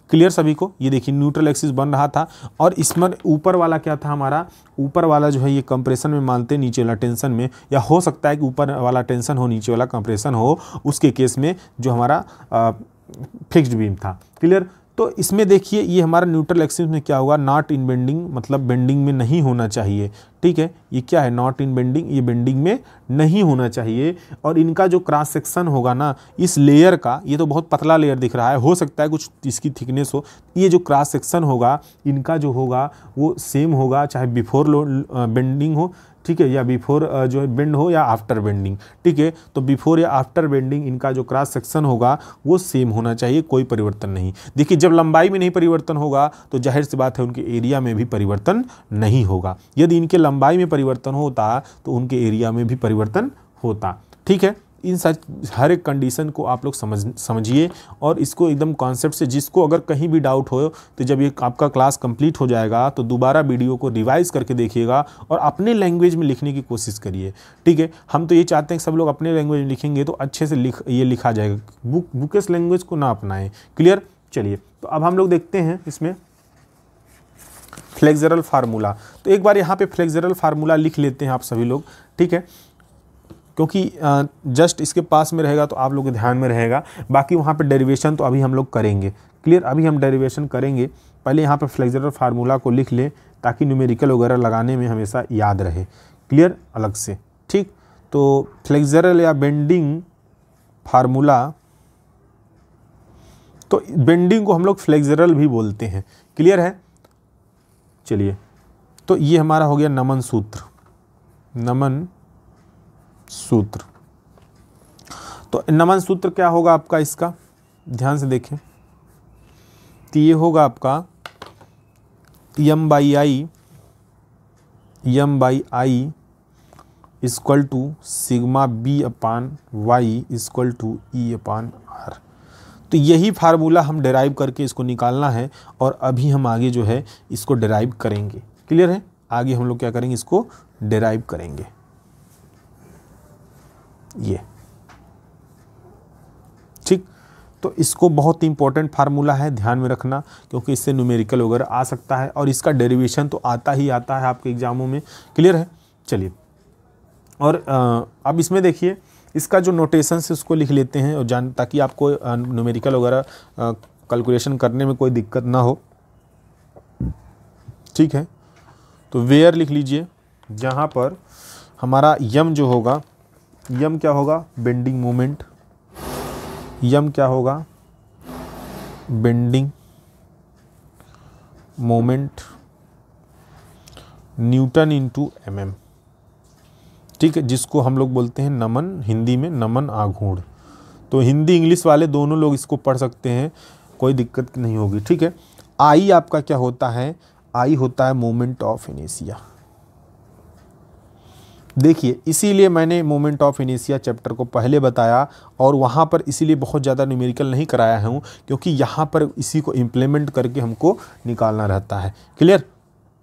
क्लियर सभी को ये देखिए न्यूट्रल एक्सिस बन रहा था और इसमें ऊपर वाला क्या था हमारा ऊपर वाला जो है ये कंप्रेशन में मानते नीचे वाला टेंशन में या हो सकता है कि ऊपर वाला टेंशन हो नीचे वाला कंप्रेशन हो उसके केस में जो हमारा फिक्स्ड बीम था क्लियर तो इसमें देखिए ये हमारा न्यूट्रल एक्सिस में क्या होगा नॉट इन बेंडिंग मतलब बेंडिंग में नहीं होना चाहिए ठीक है ये क्या है नॉट इन बेंडिंग ये बेंडिंग में नहीं होना चाहिए और इनका जो क्रॉस सेक्शन होगा ना इस लेयर का ये तो बहुत पतला लेयर दिख रहा है हो सकता है कुछ इसकी थिकनेस हो ये जो क्रॉस सेक्शन होगा इनका जो होगा वो सेम होगा चाहे बिफोर बेंडिंग हो ठीक है या बिफोर जो है बेंड हो या आफ्टर बेंडिंग ठीक है तो बिफोर या आफ्टर बेंडिंग इनका जो क्रॉस सेक्शन होगा वो सेम होना चाहिए कोई परिवर्तन नहीं देखिए जब लंबाई में नहीं परिवर्तन होगा तो जाहिर सी बात है उनके एरिया में भी परिवर्तन नहीं होगा यदि इनके लंबाई में परिवर्तन होता तो उनके एरिया में भी परिवर्तन होता ठीक है इन सच हर एक कंडीशन को आप लोग समझ समझिए और इसको एकदम कॉन्सेप्ट से जिसको अगर कहीं भी डाउट हो तो जब ये आपका क्लास कंप्लीट हो जाएगा तो दोबारा वीडियो को रिवाइज करके देखिएगा और अपने लैंग्वेज में लिखने की कोशिश करिए ठीक है हम तो ये चाहते हैं कि सब लोग अपने लैंग्वेज में लिखेंगे तो अच्छे से लिख ये लिखा जाएगा बुक बुकेस लैंग्वेज को ना अपनाएं क्लियर चलिए तो अब हम लोग देखते हैं इसमें फ्लेक्जरल फार्मूला तो एक बार यहाँ पे फ्लेक्जरल फार्मूला लिख लेते हैं आप सभी लोग ठीक है क्योंकि जस्ट इसके पास में रहेगा तो आप लोग ध्यान में रहेगा बाकी वहाँ पर डेरिवेशन तो अभी हम लोग करेंगे क्लियर अभी हम डेरिवेशन करेंगे पहले यहाँ पर फ्लेक्जरल फार्मूला को लिख लें ताकि न्यूमेरिकल वगैरह लगाने में हमेशा याद रहे क्लियर अलग से ठीक तो फ्लेक्जरल या बेंडिंग फार्मूला तो बेंडिंग को हम लोग फ्लेक्जरल भी बोलते हैं क्लियर है चलिए तो ये हमारा हो गया नमन सूत्र नमन सूत्र तो नमन सूत्र क्या होगा आपका इसका ध्यान से देखें तो ये होगा आपका M by I M by I equal to sigma B upon Y equal to E upon R तो यही फार्मूला हम डेराइव करके इसको निकालना है और अभी हम आगे जो है इसको डेराइव करेंगे क्लियर है आगे हम लोग क्या करेंगे इसको डेराइव करेंगे ये ठीक तो इसको बहुत इंपॉर्टेंट फार्मूला है ध्यान में रखना क्योंकि इससे न्यूमेरिकल वगैरह आ सकता है और इसका डेरिवेशन तो आता ही आता है आपके एग्जामों में क्लियर है चलिए और अब इसमें देखिए इसका जो नोटेशन है उसको लिख लेते हैं और जान ताकि आपको न्यूमेरिकल वगैरह कैलकुलेशन करने में कोई दिक्कत ना हो ठीक है तो वेयर लिख लीजिए जहाँ पर हमारा यम जो होगा यम क्या होगा बेंडिंग मोमेंट यम क्या होगा bending moment newton into M M ठीक है जिसको हम लोग बोलते हैं नमन हिंदी में नमन आघूर्ण तो हिंदी इंग्लिश वाले दोनों लोग इसको पढ़ सकते हैं कोई दिक्कत नहीं होगी ठीक है आई आपका क्या होता है आई होता है मोमेंट ऑफ इनेशिया देखिए इसीलिए मैंने मोमेंट ऑफ इनिशिया चैप्टर को पहले बताया और वहाँ पर इसीलिए बहुत ज़्यादा न्यूमेरिकल नहीं कराया हूँ क्योंकि यहाँ पर इसी को इम्प्लीमेंट करके हमको निकालना रहता है क्लियर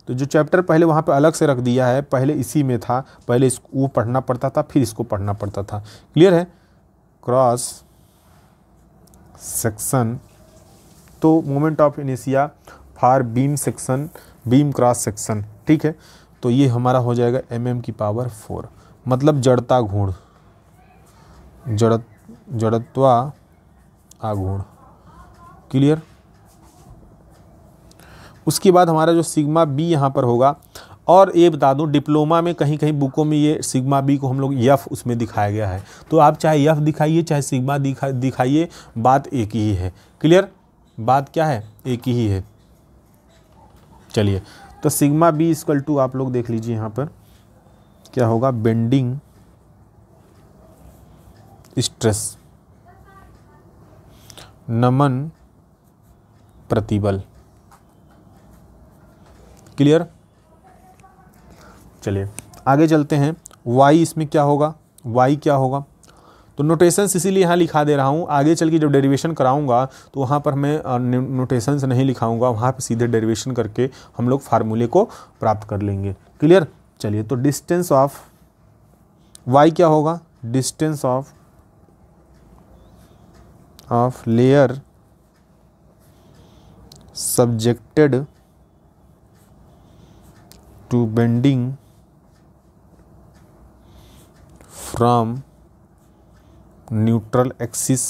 तो जो चैप्टर पहले वहाँ पर अलग से रख दिया है पहले इसी में था पहले इसको वो पढ़ना पड़ता था फिर इसको पढ़ना पड़ता था क्लियर है क्रॉस सेक्शन तो मोमेंट ऑफ इनिशिया for beam section beam cross section ठीक है तो ये हमारा हो जाएगा एम mm की पावर फोर मतलब जड़ता घूण जड़त जड़त्वा आघूण क्लियर उसके बाद हमारा जो सिग्मा बी यहाँ पर होगा और ये बता दूँ डिप्लोमा में कहीं कहीं बुकों में ये सिग्मा बी को हम लोग यफ उसमें दिखाया गया है तो आप चाहे यफ दिखाइए चाहे सिग्मा दिखा दिखाइए बात एक ही है क्लियर बात क्या है एक ही है चलिए तो सिग्मा बी इजकल टू आप लोग देख लीजिए यहाँ पर क्या होगा बेंडिंग स्ट्रेस नमन प्रतिबल क्लियर चलिए आगे चलते हैं वाई इसमें क्या होगा वाई क्या होगा तो नोटेशंस इसीलिए यहाँ लिखा दे रहा हूँ आगे चल के जब डेरिवेशन कराऊंगा तो वहाँ पर मैं नोटेशंस नहीं लिखाऊंगा वहाँ पर सीधे डेरिवेशन करके हम लोग फार्मूले को प्राप्त कर लेंगे क्लियर चलिए तो डिस्टेंस ऑफ वाई क्या होगा distance of of layer subjected to bending from neutral axis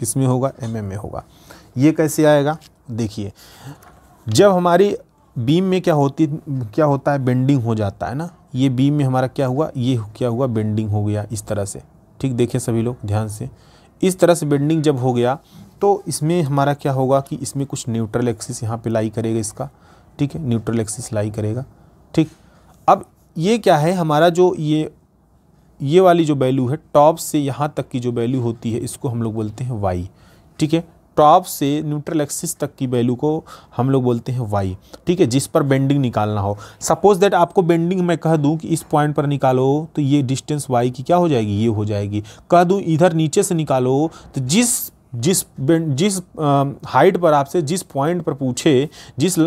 किस में होगा एम में होगा ये कैसे आएगा देखिए जब हमारी बीम में क्या होती क्या होता है बेंडिंग हो जाता है ना ये बीम में हमारा क्या हुआ ये क्या हुआ बेंडिंग हो गया इस तरह से ठीक देखें सभी लोग ध्यान से इस तरह से बेंडिंग जब हो गया तो इसमें हमारा क्या होगा कि इसमें कुछ न्यूट्रल एक्सिस यहाँ पे लाई करेगा इसका ठीक है न्यूट्रल एक्सिस लाई करेगा ठीक अब ये क्या है हमारा जो ये ये वाली जो वैल्यू है टॉप से यहाँ तक की जो वैल्यू होती है इसको हम लोग बोलते हैं वाई ठीक है टॉप से न्यूट्रल एक्सिस तक की वैल्यू को हम लोग बोलते हैं वाई ठीक है जिस पर बेंडिंग निकालना हो सपोज दैट आपको बेंडिंग मैं कह दूं कि इस पॉइंट पर निकालो तो ये डिस्टेंस वाई की क्या हो जाएगी ये हो जाएगी कह दूं इधर नीचे से निकालो तो जिस जिस जिस हाइट पर आपसे जिस पॉइंट पर पूछे जिस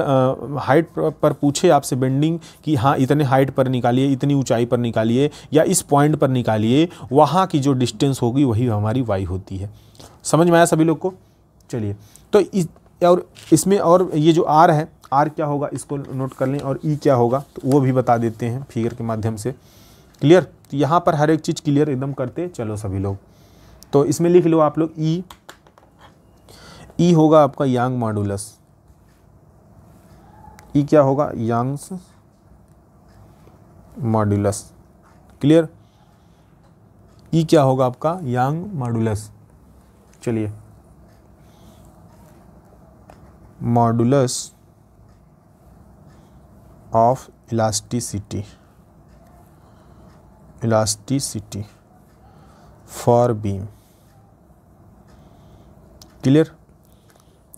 हाइट पर पूछे आपसे बेंडिंग कि हाँ इतने हाइट पर निकालिए इतनी ऊंचाई पर निकालिए या इस पॉइंट पर निकालिए वहाँ की जो डिस्टेंस होगी वही हमारी वाई होती है समझ में आया सभी लोग को चलिए तो इस और इसमें और ये जो आर है आर क्या होगा इसको नोट कर लें और ई e क्या होगा तो वो भी बता देते हैं फिगर के माध्यम से क्लियर तो यहाँ पर हर एक चीज़ क्लियर एकदम करते चलो सभी लोग तो इसमें लिख लो आप लोग ई e, ई e होगा आपका यांग मॉडुलस ई क्या होगा यांग्स मॉडुलस क्लियर ई क्या होगा आपका यांग मॉडुलस चलिए modulus of elasticity elasticity for beam clear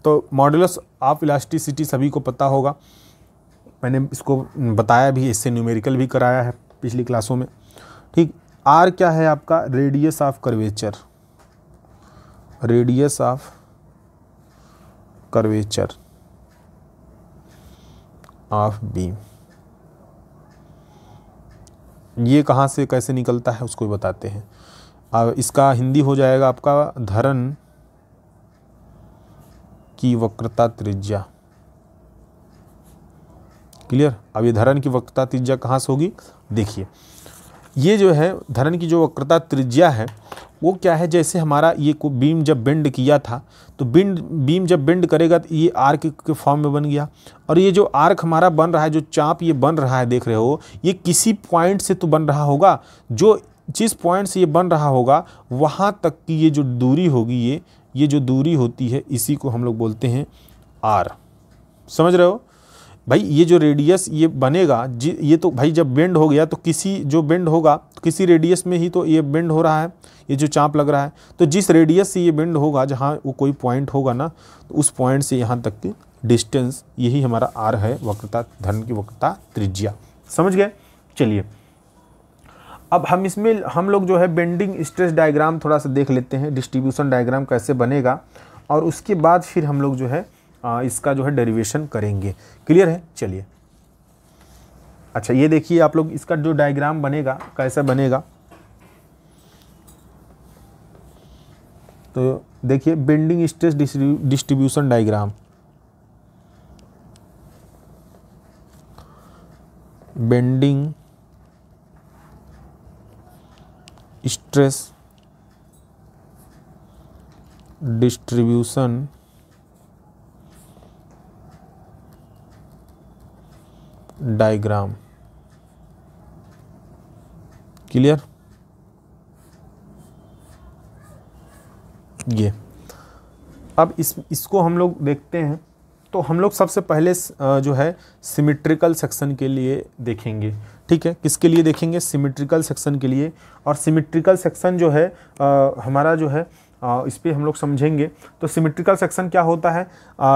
तो मॉडुलस ऑफ इलास्टिसिटी सभी को पता होगा मैंने इसको बताया भी इससे न्यूमेरिकल भी कराया है पिछली क्लासों में ठीक आर क्या है आपका radius of curvature radius of curvature of beam ये कहाँ से कैसे निकलता है उसको बताते हैं इसका हिंदी हो जाएगा आपका धरन की वक्रता त्रिज्या क्लियर अब ये धरन की वक्रता त्रिज्या कहाँ से होगी देखिए ये जो है धरन की जो वक्रता त्रिज्या है वो क्या है जैसे हमारा ये को बीम जब बेंड किया था तो बिंड बीम जब बेंड करेगा तो ये आर्क के फॉर्म में बन गया और ये जो आर्क हमारा बन रहा है जो चाप ये बन रहा है देख रहे हो ये किसी पॉइंट से तो बन रहा होगा जो जिस पॉइंट से ये बन रहा होगा वहाँ तक की ये जो दूरी होगी ये ये जो दूरी होती है इसी को हम लोग बोलते हैं आर समझ रहे हो भाई ये जो रेडियस ये बनेगा जी ये तो भाई जब बेंड हो गया तो किसी जो बेंड होगा तो किसी रेडियस में ही तो ये बेंड हो रहा है ये जो चाप लग रहा है तो जिस रेडियस से ये बेंड होगा जहाँ वो कोई पॉइंट होगा ना तो उस पॉइंट से यहाँ तक की डिस्टेंस यही हमारा आर है वक्रता धन की वक्रता त्रिज्या समझ गए चलिए अब हम इसमें हम लोग जो है बेंडिंग स्ट्रेस डायग्राम थोड़ा सा देख लेते हैं डिस्ट्रीब्यूशन डायग्राम कैसे बनेगा और उसके बाद फिर हम लोग जो है इसका जो है डेरिवेशन करेंगे क्लियर है चलिए अच्छा ये देखिए आप लोग इसका जो डायग्राम बनेगा कैसा बनेगा तो देखिए bending stress distribution diagram bending stress distribution diagram clear ये अब इस इसको हम लोग देखते हैं तो हम लोग सबसे पहले जो है सिमेट्रिकल सेक्शन के लिए देखेंगे ठीक है किसके लिए देखेंगे सिमिट्रिकल सेक्शन के लिए और सिमिट्रिकल सेक्शन जो है आ, हमारा जो है इस पर हम लोग समझेंगे तो सिमेट्रिकल सेक्शन क्या होता है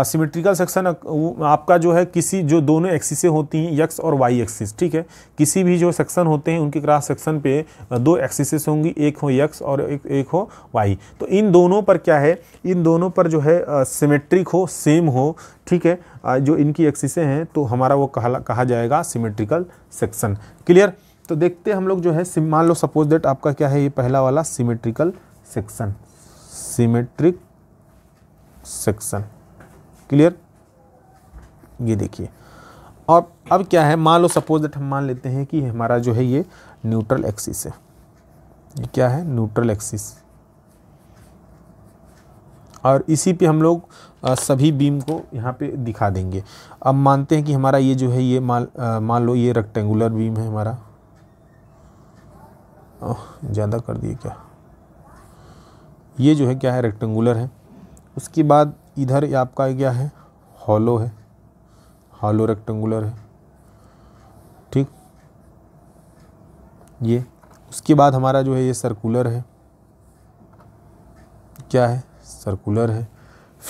सिमेट्रिकल सेक्शन आपका जो है किसी जो दोनों एक्सिसें होती हैं यक्स और वाई एक्सिस ठीक है किसी भी जो सेक्शन होते हैं उनके क्रॉस सेक्शन पे दो एक्सिसेस होंगी एक हो यक्स और एक एक हो वाई तो इन दोनों पर क्या है इन दोनों पर जो है सिमेट्रिक हो सेम हो ठीक है जो इनकी एक्सिसें हैं तो हमारा वो कहा कहा जाएगा सिमेट्रिकल सेक्शन क्लियर तो देखते हम लोग जो है मान लो सपोज डेट आपका क्या है ये पहला वाला symmetrical section symmetric section clear ये देखिए और अब क्या है मान लो सपोज दैट हम मान लेते हैं कि हमारा जो है ये न्यूट्रल एक्सिस है ये क्या है न्यूट्रल एक्सिस और इसी पे हम लोग सभी बीम को यहाँ पे दिखा देंगे अब मानते हैं कि हमारा ये जो है ये मान मान लो ये रेक्टेंगुलर बीम है हमारा ज़्यादा कर दिए क्या ये जो है क्या है रेक्टेंगुलर है उसके बाद इधर आपका क्या है हॉलो है हॉलो रेक्टेंगुलर है ठीक ये उसके बाद हमारा जो है ये सर्कुलर है क्या है सर्कुलर है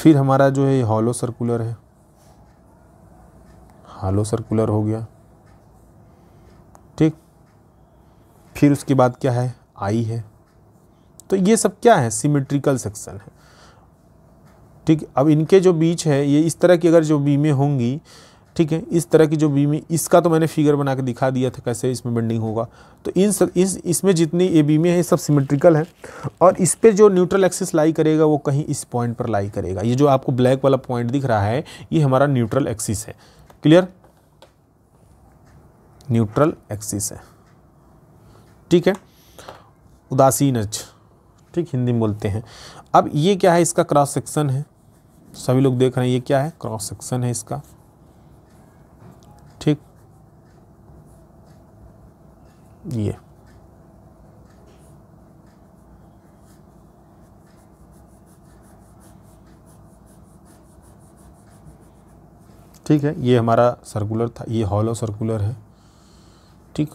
फिर हमारा जो है ये हॉलो सर्कुलर है हॉलो सर्कुलर हो गया ठीक फिर उसके बाद क्या है आई है तो ये सब क्या है सिमेट्रिकल सेक्शन है ठीक अब इनके जो बीच है ये इस तरह की अगर जो बीमें होंगी ठीक है इस तरह की जो बीमें इसका तो मैंने फिगर बना के दिखा दिया था कैसे इसमें बेंडिंग होगा तो इन सब इस इसमें जितनी ये बीमें हैं सब सिमेट्रिकल हैं और इस पर जो न्यूट्रल एक्सिस लाई करेगा वो कहीं इस पॉइंट पर लाई करेगा ये जो आपको ब्लैक वाला पॉइंट दिख रहा है ये हमारा न्यूट्रल एक्सिस है क्लियर न्यूट्रल एक्सिस है ठीक है उदासीन अच्छा ठीक हिंदी में बोलते हैं अब ये क्या है इसका क्रॉस सेक्शन है सभी लोग देख रहे हैं ये क्या है क्रॉस सेक्शन है इसका ठीक ये ठीक है ये हमारा सर्कुलर था ये हॉलो सर्कुलर है ठीक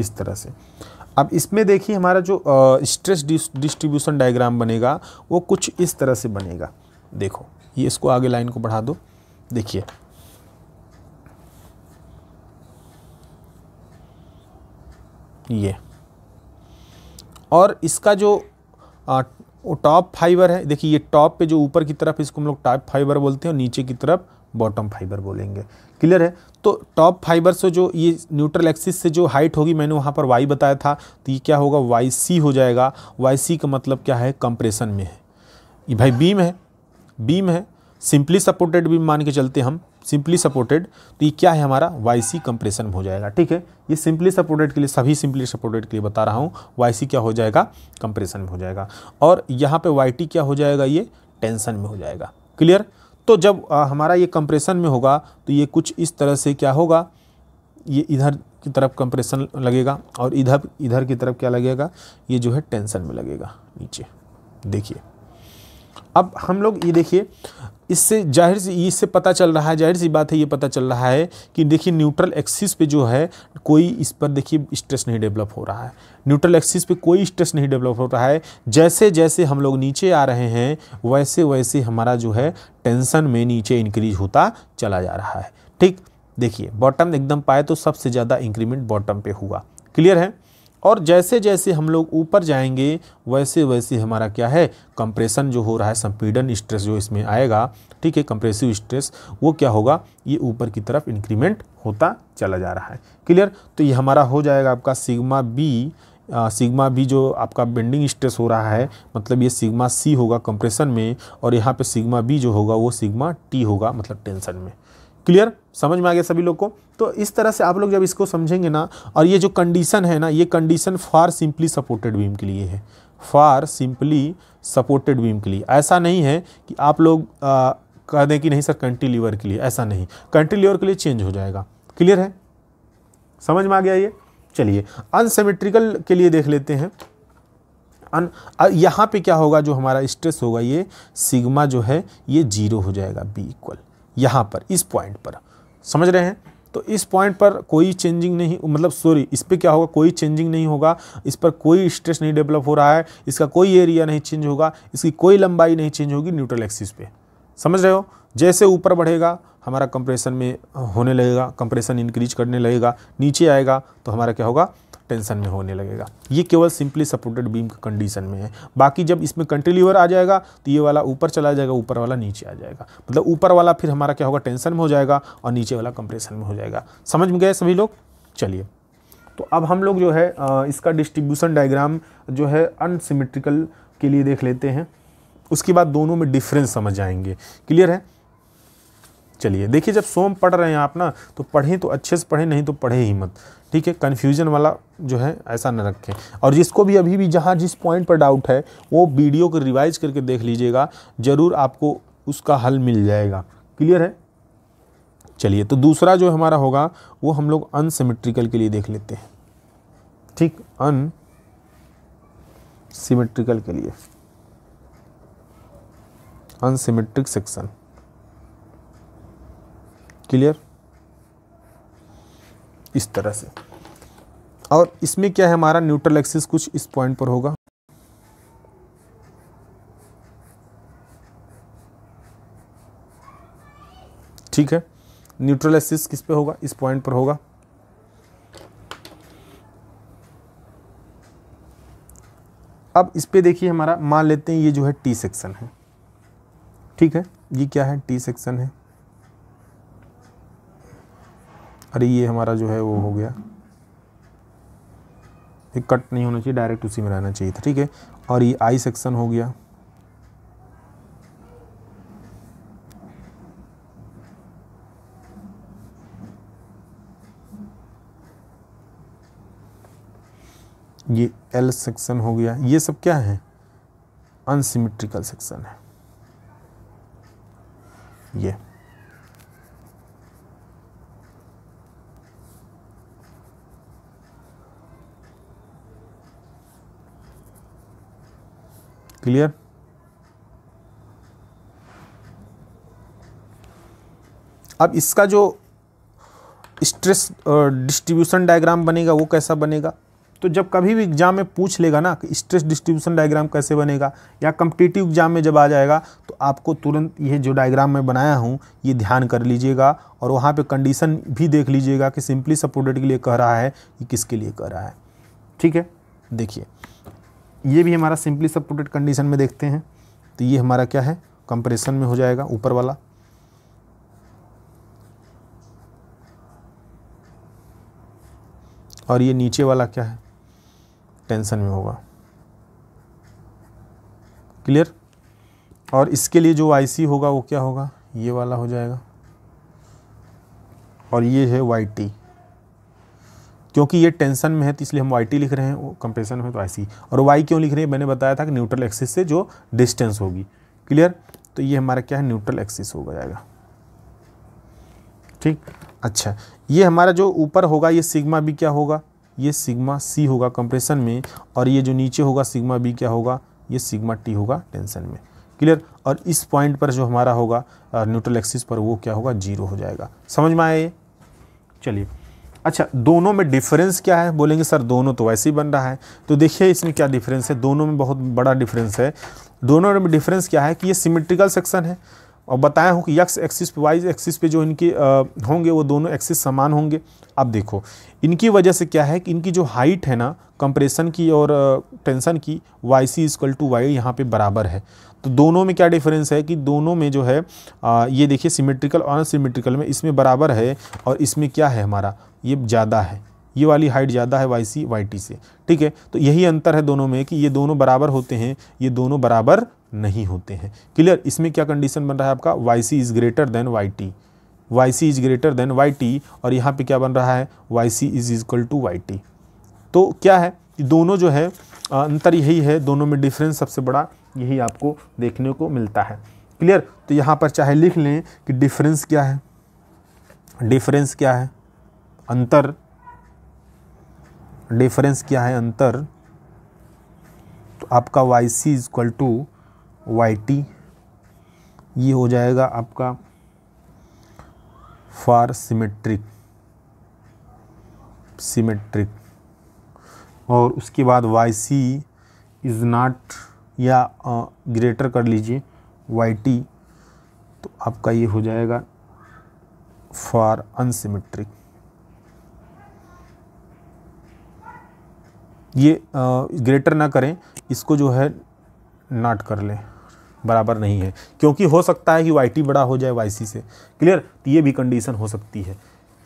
इस तरह से अब इसमें देखिए हमारा जो स्ट्रेस डिस्ट्रीब्यूशन डायग्राम बनेगा वो कुछ इस तरह से बनेगा देखो ये इसको आगे लाइन को बढ़ा दो देखिए ये और इसका जो टॉप फाइबर है देखिए ये टॉप पे जो ऊपर की तरफ इसको हम लोग टॉप फाइबर बोलते हैं और नीचे की तरफ बॉटम फाइबर बोलेंगे क्लियर है तो टॉप फाइबर से जो ये न्यूट्रल एक्सिस से जो हाइट होगी मैंने वहाँ पर वाई बताया था तो ये क्या होगा वाई सी हो जाएगा वाई सी का मतलब क्या है कंप्रेशन में है ये भाई बीम है बीम है सिंपली सपोर्टेड बीम मान के चलते हम सिंपली सपोर्टेड तो ये क्या है हमारा वाई सी कंप्रेशन हो जाएगा ठीक है ये सिंपली सपोर्टेड के लिए सभी सिंपली सपोर्टेड के लिए बता रहा हूँ वाई सी क्या हो जाएगा कंप्रेशन में हो जाएगा और यहाँ पर वाई टी क्या हो जाएगा ये टेंशन में हो जाएगा क्लियर तो जब आ, हमारा ये कंप्रेशन में होगा तो ये कुछ इस तरह से क्या होगा ये इधर की तरफ कंप्रेशन लगेगा और इधर इधर की तरफ क्या लगेगा ये जो है टेंशन में लगेगा नीचे देखिए अब हम लोग ये देखिए इससे जाहिर सी इससे पता चल रहा है जाहिर सी बात है ये पता चल रहा है कि देखिए न्यूट्रल एक्सिस पे जो है कोई इस पर देखिए स्ट्रेस नहीं डेवलप हो रहा है न्यूट्रल एक्सिस पे कोई स्ट्रेस नहीं डेवलप हो रहा है जैसे जैसे हम लोग नीचे आ रहे हैं वैसे वैसे हमारा जो है टेंशन में नीचे इंक्रीज होता चला जा रहा है ठीक देखिए बॉटम एकदम पाए तो सबसे ज़्यादा इंक्रीमेंट बॉटम पर हुआ क्लियर है और जैसे जैसे हम लोग ऊपर जाएंगे वैसे वैसे हमारा क्या है कंप्रेशन जो हो रहा है संपीडन स्ट्रेस जो इसमें आएगा ठीक है कंप्रेसिव स्ट्रेस वो क्या होगा ये ऊपर की तरफ इंक्रीमेंट होता चला जा रहा है क्लियर तो ये हमारा हो जाएगा आपका सिग्मा बी सिग्मा बी जो आपका बेंडिंग स्ट्रेस हो रहा है मतलब ये सिग्मा सी होगा कंप्रेशन में और यहाँ पे सिग्मा बी जो होगा वो सिग्मा टी होगा मतलब टेंशन में क्लियर समझ में आ गया सभी लोग को तो इस तरह से आप लोग जब इसको समझेंगे ना और ये जो कंडीशन है ना ये condition for simply supported beam के लिए है फार सिंपली सपोर्टेड बीम के लिए ऐसा नहीं है कि आप लोग कह दें कि नहीं सर लीवर के लिए ऐसा नहीं कंटिलीवर के लिए चेंज हो जाएगा क्लियर है समझ में आ गया ये चलिए अनसेमेट्रिकल के लिए देख लेते हैं अन यहाँ पे क्या होगा जो हमारा स्ट्रेस होगा ये सिग्मा जो है ये जीरो हो जाएगा बी इक्वल यहाँ पर इस पॉइंट पर समझ रहे हैं तो इस पॉइंट पर कोई चेंजिंग नहीं मतलब सॉरी इस पर क्या होगा कोई चेंजिंग नहीं होगा इस पर कोई स्ट्रेस नहीं डेवलप हो रहा है इसका कोई एरिया नहीं चेंज होगा इसकी कोई लंबाई नहीं चेंज होगी न्यूट्रल एक्सिस पे समझ रहे हो जैसे ऊपर बढ़ेगा हमारा कंप्रेशन में होने लगेगा कंप्रेशन इंक्रीज करने लगेगा नीचे आएगा तो हमारा क्या होगा टेंशन में होने लगेगा ये केवल सिंपली सपोर्टेड बीम के कंडीशन में है बाकी जब इसमें कंटिलीवर आ जाएगा तो ये वाला ऊपर चला जाएगा ऊपर वाला नीचे आ जाएगा मतलब ऊपर वाला फिर हमारा क्या होगा टेंशन में हो जाएगा और नीचे वाला कंप्रेशन में हो जाएगा समझ में गए सभी लोग चलिए तो अब हम लोग जो है इसका डिस्ट्रीब्यूशन डायग्राम जो है अनसिमेट्रिकल के लिए देख लेते हैं उसके बाद दोनों में डिफरेंस समझ जाएंगे क्लियर है चलिए देखिए जब सोम पढ़ रहे हैं आप ना तो पढ़ें तो अच्छे से पढ़ें नहीं तो पढ़े ही मत ठीक है कन्फ्यूजन वाला जो है ऐसा न रखें और जिसको भी अभी भी जहाँ जिस पॉइंट पर डाउट है वो वीडियो को रिवाइज करके देख लीजिएगा ज़रूर आपको उसका हल मिल जाएगा क्लियर है चलिए तो दूसरा जो हमारा होगा वो हम लोग अनसिमेट्रिकल के लिए देख लेते हैं ठीक अन सिमेट्रिकल के लिए अनसिमेट्रिक सेक्शन क्लियर इस तरह से और इसमें क्या है हमारा न्यूट्रल एक्सिस कुछ इस पॉइंट पर होगा ठीक है न्यूट्रल एक्सिस किस पे होगा इस पॉइंट पर होगा अब इस पे देखिए हमारा मान लेते हैं ये जो है टी सेक्शन है ठीक है ये क्या है टी सेक्शन है अरे ये हमारा जो है वो हो गया ये कट नहीं होना चाहिए डायरेक्ट उसी में रहना चाहिए था ठीक है और ये आई सेक्शन हो गया ये एल सेक्शन हो गया ये सब क्या है अनसिमेट्रिकल सेक्शन है ये क्लियर अब इसका जो स्ट्रेस डिस्ट्रीब्यूशन डायग्राम बनेगा वो कैसा बनेगा तो जब कभी भी एग्जाम में पूछ लेगा ना कि स्ट्रेस डिस्ट्रीब्यूशन डायग्राम कैसे बनेगा या कम्पिटिटिव एग्जाम में जब आ जाएगा तो आपको तुरंत ये जो डायग्राम मैं बनाया हूँ ये ध्यान कर लीजिएगा और वहाँ पे कंडीशन भी देख लीजिएगा कि सिंपली सपोर्टेड के लिए कह रहा है कि किसके लिए कह रहा है ठीक है देखिए ये भी हमारा सिंपली सपोर्टेड कंडीशन में देखते हैं तो ये हमारा क्या है कंप्रेशन में हो जाएगा ऊपर वाला और ये नीचे वाला क्या है टेंशन में होगा क्लियर और इसके लिए जो आईसी होगा वो क्या होगा ये वाला हो जाएगा और ये है वाई टी क्योंकि ये टेंशन में है तो इसलिए हम वाई टी लिख रहे हैं कंप्रेशन में तो आई और वाई क्यों लिख रहे हैं मैंने बताया था कि न्यूट्रल एक्सिस से जो डिस्टेंस होगी क्लियर तो ये हमारा क्या है न्यूट्रल एक्सिस हो जाएगा ठीक अच्छा ये हमारा जो ऊपर होगा ये सिग्मा भी क्या होगा ये सिग्मा सी होगा कंप्रेशन में और ये जो नीचे होगा सिग्मा बी क्या होगा ये सिग्मा टी होगा टेंशन में क्लियर और इस पॉइंट पर जो हमारा होगा न्यूट्रल uh, एक्सिस पर वो क्या होगा जीरो हो जाएगा समझ में आए चलिए अच्छा दोनों में डिफरेंस क्या है बोलेंगे सर दोनों तो वैसे ही बन रहा है तो देखिए इसमें क्या डिफरेंस है दोनों में बहुत बड़ा डिफरेंस है दोनों में डिफरेंस क्या है कि ये सिमेट्रिकल सेक्शन है और बताया हूँ कि यक्स एक्सिस पे वाइज एक्सिस पे जो इनके होंगे वो दोनों एक्सिस समान होंगे अब देखो इनकी वजह से क्या है कि इनकी जो हाइट है ना कंप्रेशन की और टेंशन की y c is equal to y यहाँ पर बराबर है तो दोनों में क्या डिफरेंस है कि दोनों में जो है आ, ये देखिए सिमेट्रिकल और अनसिमेट्रिकल में इसमें बराबर है और इसमें क्या है हमारा ये ज़्यादा है ये वाली हाइट ज़्यादा है वाई सी वाई टी से ठीक है तो यही अंतर है दोनों में कि ये दोनों बराबर होते हैं ये दोनों बराबर नहीं होते हैं क्लियर इसमें क्या कंडीशन बन रहा है आपका y c is greater than y t y c is greater than y t और यहाँ पे क्या बन रहा है y c is equal to y t तो क्या है दोनों जो है अंतर यही है दोनों में डिफरेंस सबसे बड़ा यही आपको देखने को मिलता है क्लियर तो यहाँ पर चाहे लिख लें कि डिफरेंस क्या है डिफरेंस क्या है अंतर डिफरेंस क्या है अंतर तो आपका y c is equal to y t ये हो जाएगा आपका फार सिमेट्रिक सिमेट्रिक और उसके बाद वाई सी इज़ नॉट या ग्रेटर कर लीजिए वाई टी तो आपका ये हो जाएगा फॉर अनसिमेट्रिक ये ग्रेटर ना करें इसको जो है नाट कर लें बराबर नहीं है क्योंकि हो सकता है कि वाई टी बड़ा हो जाए वाई सी से क्लियर तो ये भी कंडीशन हो सकती है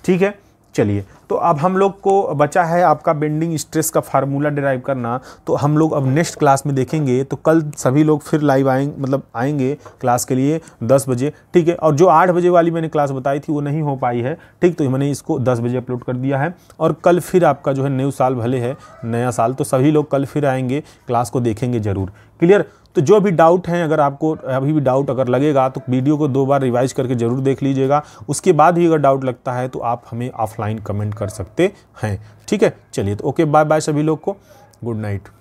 ठीक है चलिए तो अब हम लोग को बचा है आपका बेंडिंग स्ट्रेस का फार्मूला डिराइव करना तो हम लोग अब नेक्स्ट क्लास में देखेंगे तो कल सभी लोग फिर लाइव आएंगे मतलब आएंगे क्लास के लिए 10 बजे ठीक है और जो 8 बजे वाली मैंने क्लास बताई थी वो नहीं हो पाई है ठीक तो मैंने इसको 10 बजे अपलोड कर दिया है और कल फिर आपका जो है न्यू साल भले है नया साल तो सभी लोग कल फिर आएंगे क्लास को देखेंगे ज़रूर क्लियर तो जो भी डाउट हैं अगर आपको अभी भी डाउट अगर लगेगा तो वीडियो को दो बार रिवाइज करके ज़रूर देख लीजिएगा उसके बाद ही अगर डाउट लगता है तो आप हमें ऑफलाइन कमेंट कर सकते हैं ठीक है चलिए तो ओके बाय बाय सभी लोग को गुड नाइट